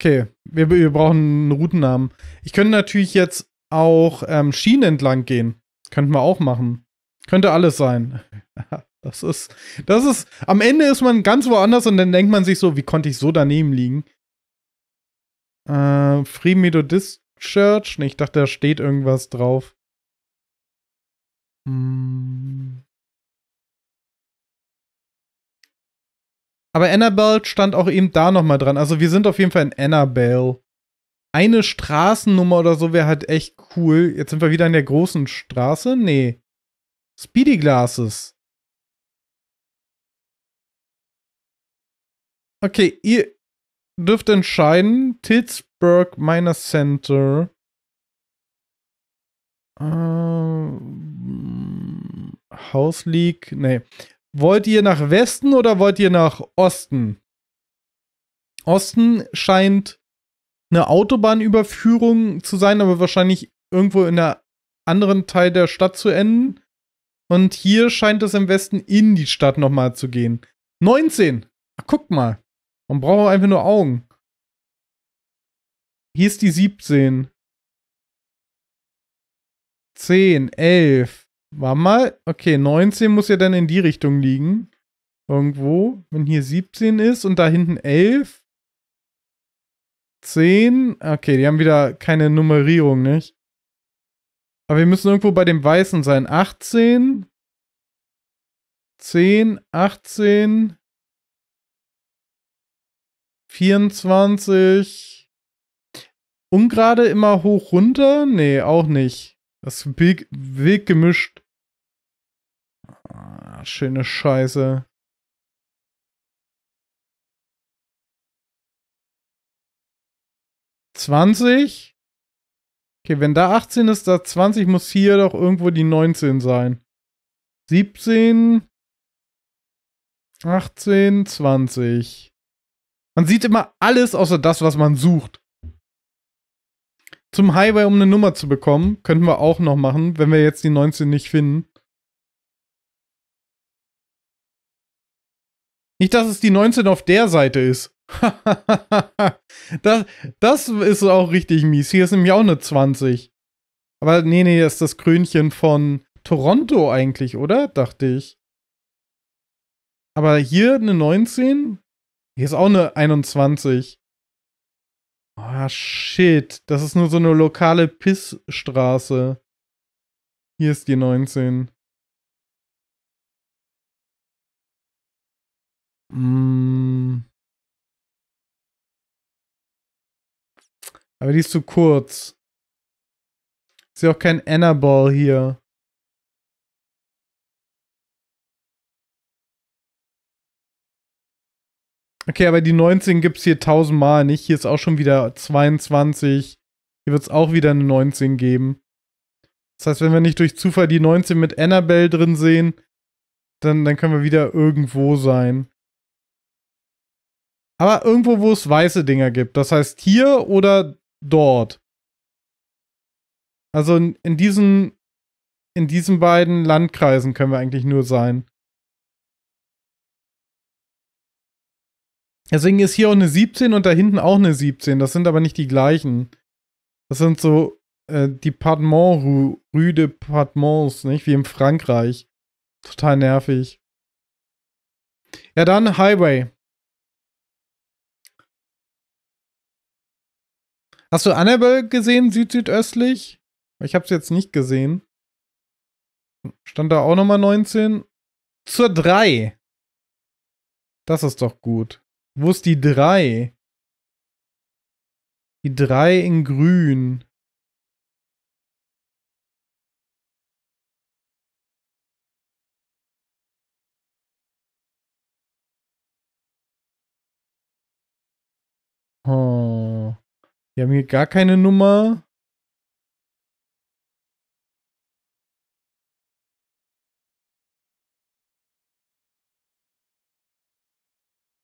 Okay, wir, wir brauchen einen Routennamen. Ich könnte natürlich jetzt auch ähm, Schienen entlang gehen. Könnten wir auch machen. Könnte alles sein. (laughs) Das ist, das ist, am Ende ist man ganz woanders und dann denkt man sich so, wie konnte ich so daneben liegen? Äh, Free Methodist Church? Nee, ich dachte, da steht irgendwas drauf. Hm. Aber Annabelle stand auch eben da nochmal dran. Also wir sind auf jeden Fall in Annabelle. Eine Straßennummer oder so wäre halt echt cool. Jetzt sind wir wieder in der großen Straße. Nee. Speedy Glasses. Okay, ihr dürft entscheiden. Pittsburgh Minor Center. Ähm, House League. Nee. Wollt ihr nach Westen oder wollt ihr nach Osten? Osten scheint eine Autobahnüberführung zu sein, aber wahrscheinlich irgendwo in der anderen Teil der Stadt zu enden. Und hier scheint es im Westen in die Stadt nochmal zu gehen. 19! Ach, guck mal. Man braucht einfach nur Augen. Hier ist die 17. 10, 11. War mal, okay, 19 muss ja dann in die Richtung liegen. Irgendwo, wenn hier 17 ist und da hinten 11. 10. Okay, die haben wieder keine Nummerierung, nicht? Aber wir müssen irgendwo bei dem Weißen sein. 18. 10, 18. 24. Ungerade immer hoch runter? Nee, auch nicht. Das ist wild, gemischt. Ah, schöne Scheiße. Zwanzig? Okay, wenn da 18 ist, da 20 muss hier doch irgendwo die 19 sein. 17, 18, 20. Man sieht immer alles außer das, was man sucht. Zum Highway, um eine Nummer zu bekommen, könnten wir auch noch machen, wenn wir jetzt die 19 nicht finden. Nicht, dass es die 19 auf der Seite ist. (laughs) das, das ist auch richtig mies. Hier ist nämlich auch eine 20. Aber nee, nee, das ist das Krönchen von Toronto eigentlich, oder? Dachte ich. Aber hier eine 19. Hier ist auch eine 21. Ah, oh, shit. Das ist nur so eine lokale Pissstraße. Hier ist die 19. Mm. Aber die ist zu kurz. Ist ja auch kein anna hier. Okay, aber die 19 gibt es hier tausendmal nicht. Hier ist auch schon wieder 22. Hier wird es auch wieder eine 19 geben. Das heißt, wenn wir nicht durch Zufall die 19 mit Annabelle drin sehen, dann, dann können wir wieder irgendwo sein. Aber irgendwo, wo es weiße Dinger gibt. Das heißt hier oder dort. Also in, in diesen in diesen beiden Landkreisen können wir eigentlich nur sein. Deswegen ist hier auch eine 17 und da hinten auch eine 17. Das sind aber nicht die gleichen. Das sind so äh, Departement, Rue, Rue de nicht? Wie in Frankreich. Total nervig. Ja, dann Highway. Hast du Annabelle gesehen, süd-südöstlich? Ich hab's jetzt nicht gesehen. Stand da auch nochmal 19? Zur 3. Das ist doch gut. Wo ist die 3? Die 3 in grün. Oh. Wir haben hier gar keine Nummer.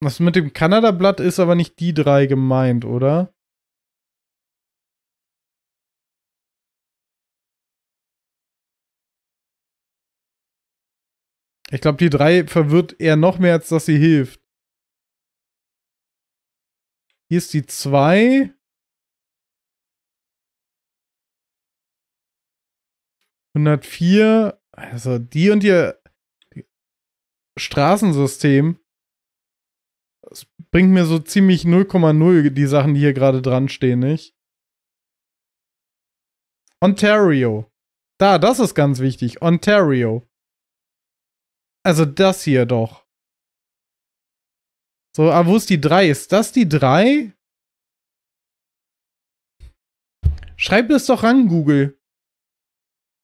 Das mit dem Kanada-Blatt ist aber nicht die drei gemeint, oder? Ich glaube, die drei verwirrt eher noch mehr, als dass sie hilft. Hier ist die 2. 104, also die und ihr Straßensystem, das bringt mir so ziemlich 0,0 die Sachen, die hier gerade dran stehen, nicht? Ontario. Da, das ist ganz wichtig. Ontario. Also das hier doch. So, aber ah, wo ist die 3? Ist das die 3? Schreib es doch ran, Google.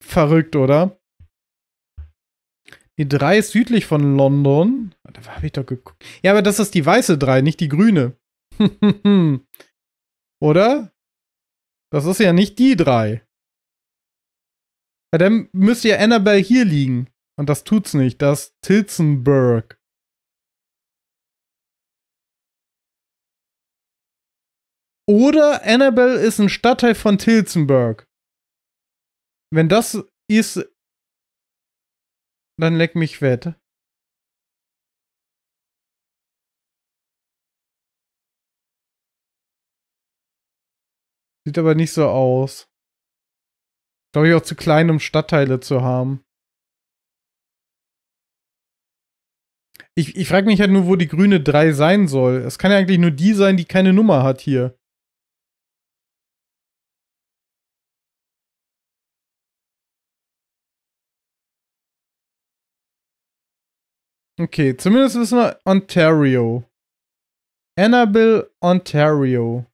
Verrückt, oder? Die 3 ist südlich von London. Da habe ich doch geguckt. Ja, aber das ist die weiße 3, nicht die grüne. (laughs) oder? Das ist ja nicht die 3. Ja, dann müsste ja Annabelle hier liegen. Und das tut's nicht. Das ist Tilzenburg. Oder Annabelle ist ein Stadtteil von Tilzenburg. Wenn das ist, dann leck mich fett. Sieht aber nicht so aus. Glaube ich auch zu klein, um Stadtteile zu haben. Ich, ich frage mich halt nur, wo die grüne 3 sein soll. Es kann ja eigentlich nur die sein, die keine Nummer hat hier. Okay, zumindest wissen wir Ontario. Annabelle, Ontario.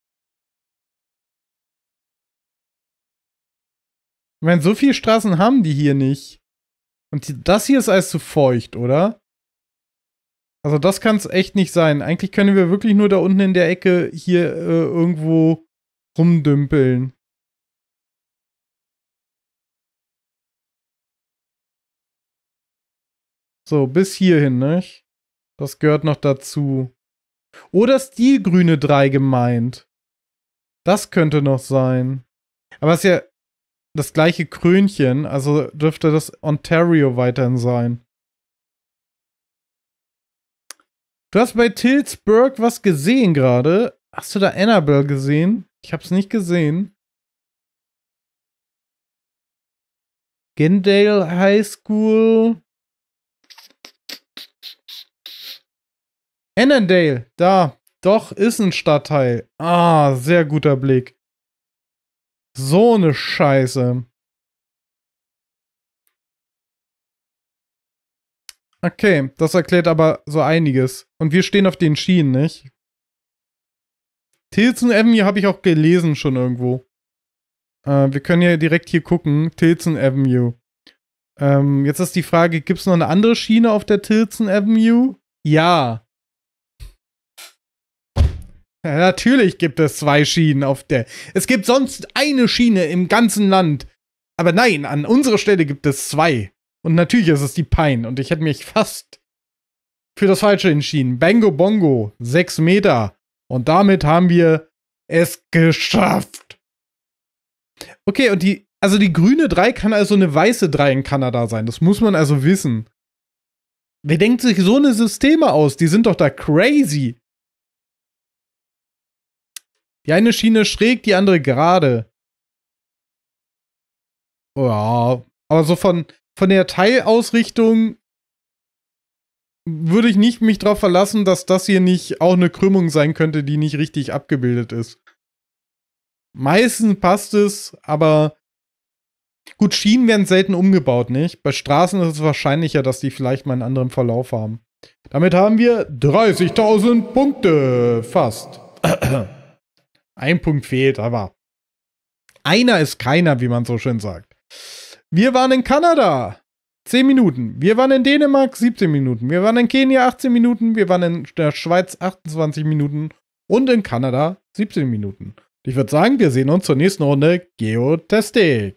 Ich meine, so viele Straßen haben die hier nicht. Und das hier ist alles zu feucht, oder? Also das kann es echt nicht sein. Eigentlich können wir wirklich nur da unten in der Ecke hier äh, irgendwo rumdümpeln. So, bis hierhin, ne? Das gehört noch dazu. Oder Stilgrüne 3 gemeint. Das könnte noch sein. Aber es ist ja das gleiche Krönchen, also dürfte das Ontario weiterhin sein. Du hast bei Tilsburg was gesehen gerade. Hast du da Annabelle gesehen? Ich hab's nicht gesehen. Gendale High School. Annandale, da. Doch, ist ein Stadtteil. Ah, sehr guter Blick. So eine Scheiße. Okay, das erklärt aber so einiges. Und wir stehen auf den Schienen, nicht? Tilson Avenue habe ich auch gelesen schon irgendwo. Äh, wir können ja direkt hier gucken. Tilson Avenue. Ähm, jetzt ist die Frage, gibt es noch eine andere Schiene auf der Tilson Avenue? Ja. Ja, natürlich gibt es zwei Schienen auf der. Es gibt sonst eine Schiene im ganzen Land. Aber nein, an unserer Stelle gibt es zwei. Und natürlich ist es die Pein. Und ich hätte mich fast für das Falsche entschieden. Bango Bongo, sechs Meter. Und damit haben wir es geschafft. Okay, und die, also die grüne 3 kann also eine weiße 3 in Kanada sein. Das muss man also wissen. Wer denkt sich so eine Systeme aus? Die sind doch da crazy. Die eine Schiene schräg, die andere gerade. Ja, aber so von, von der Teilausrichtung würde ich nicht mich darauf verlassen, dass das hier nicht auch eine Krümmung sein könnte, die nicht richtig abgebildet ist. Meistens passt es, aber gut, Schienen werden selten umgebaut, nicht? Bei Straßen ist es wahrscheinlicher, dass die vielleicht mal einen anderen Verlauf haben. Damit haben wir 30.000 Punkte fast. (clears throat) Ein Punkt fehlt, aber einer ist keiner, wie man so schön sagt. Wir waren in Kanada. 10 Minuten. Wir waren in Dänemark 17 Minuten. Wir waren in Kenia 18 Minuten. Wir waren in der Schweiz 28 Minuten. Und in Kanada 17 Minuten. Ich würde sagen, wir sehen uns zur nächsten Runde Geotastic.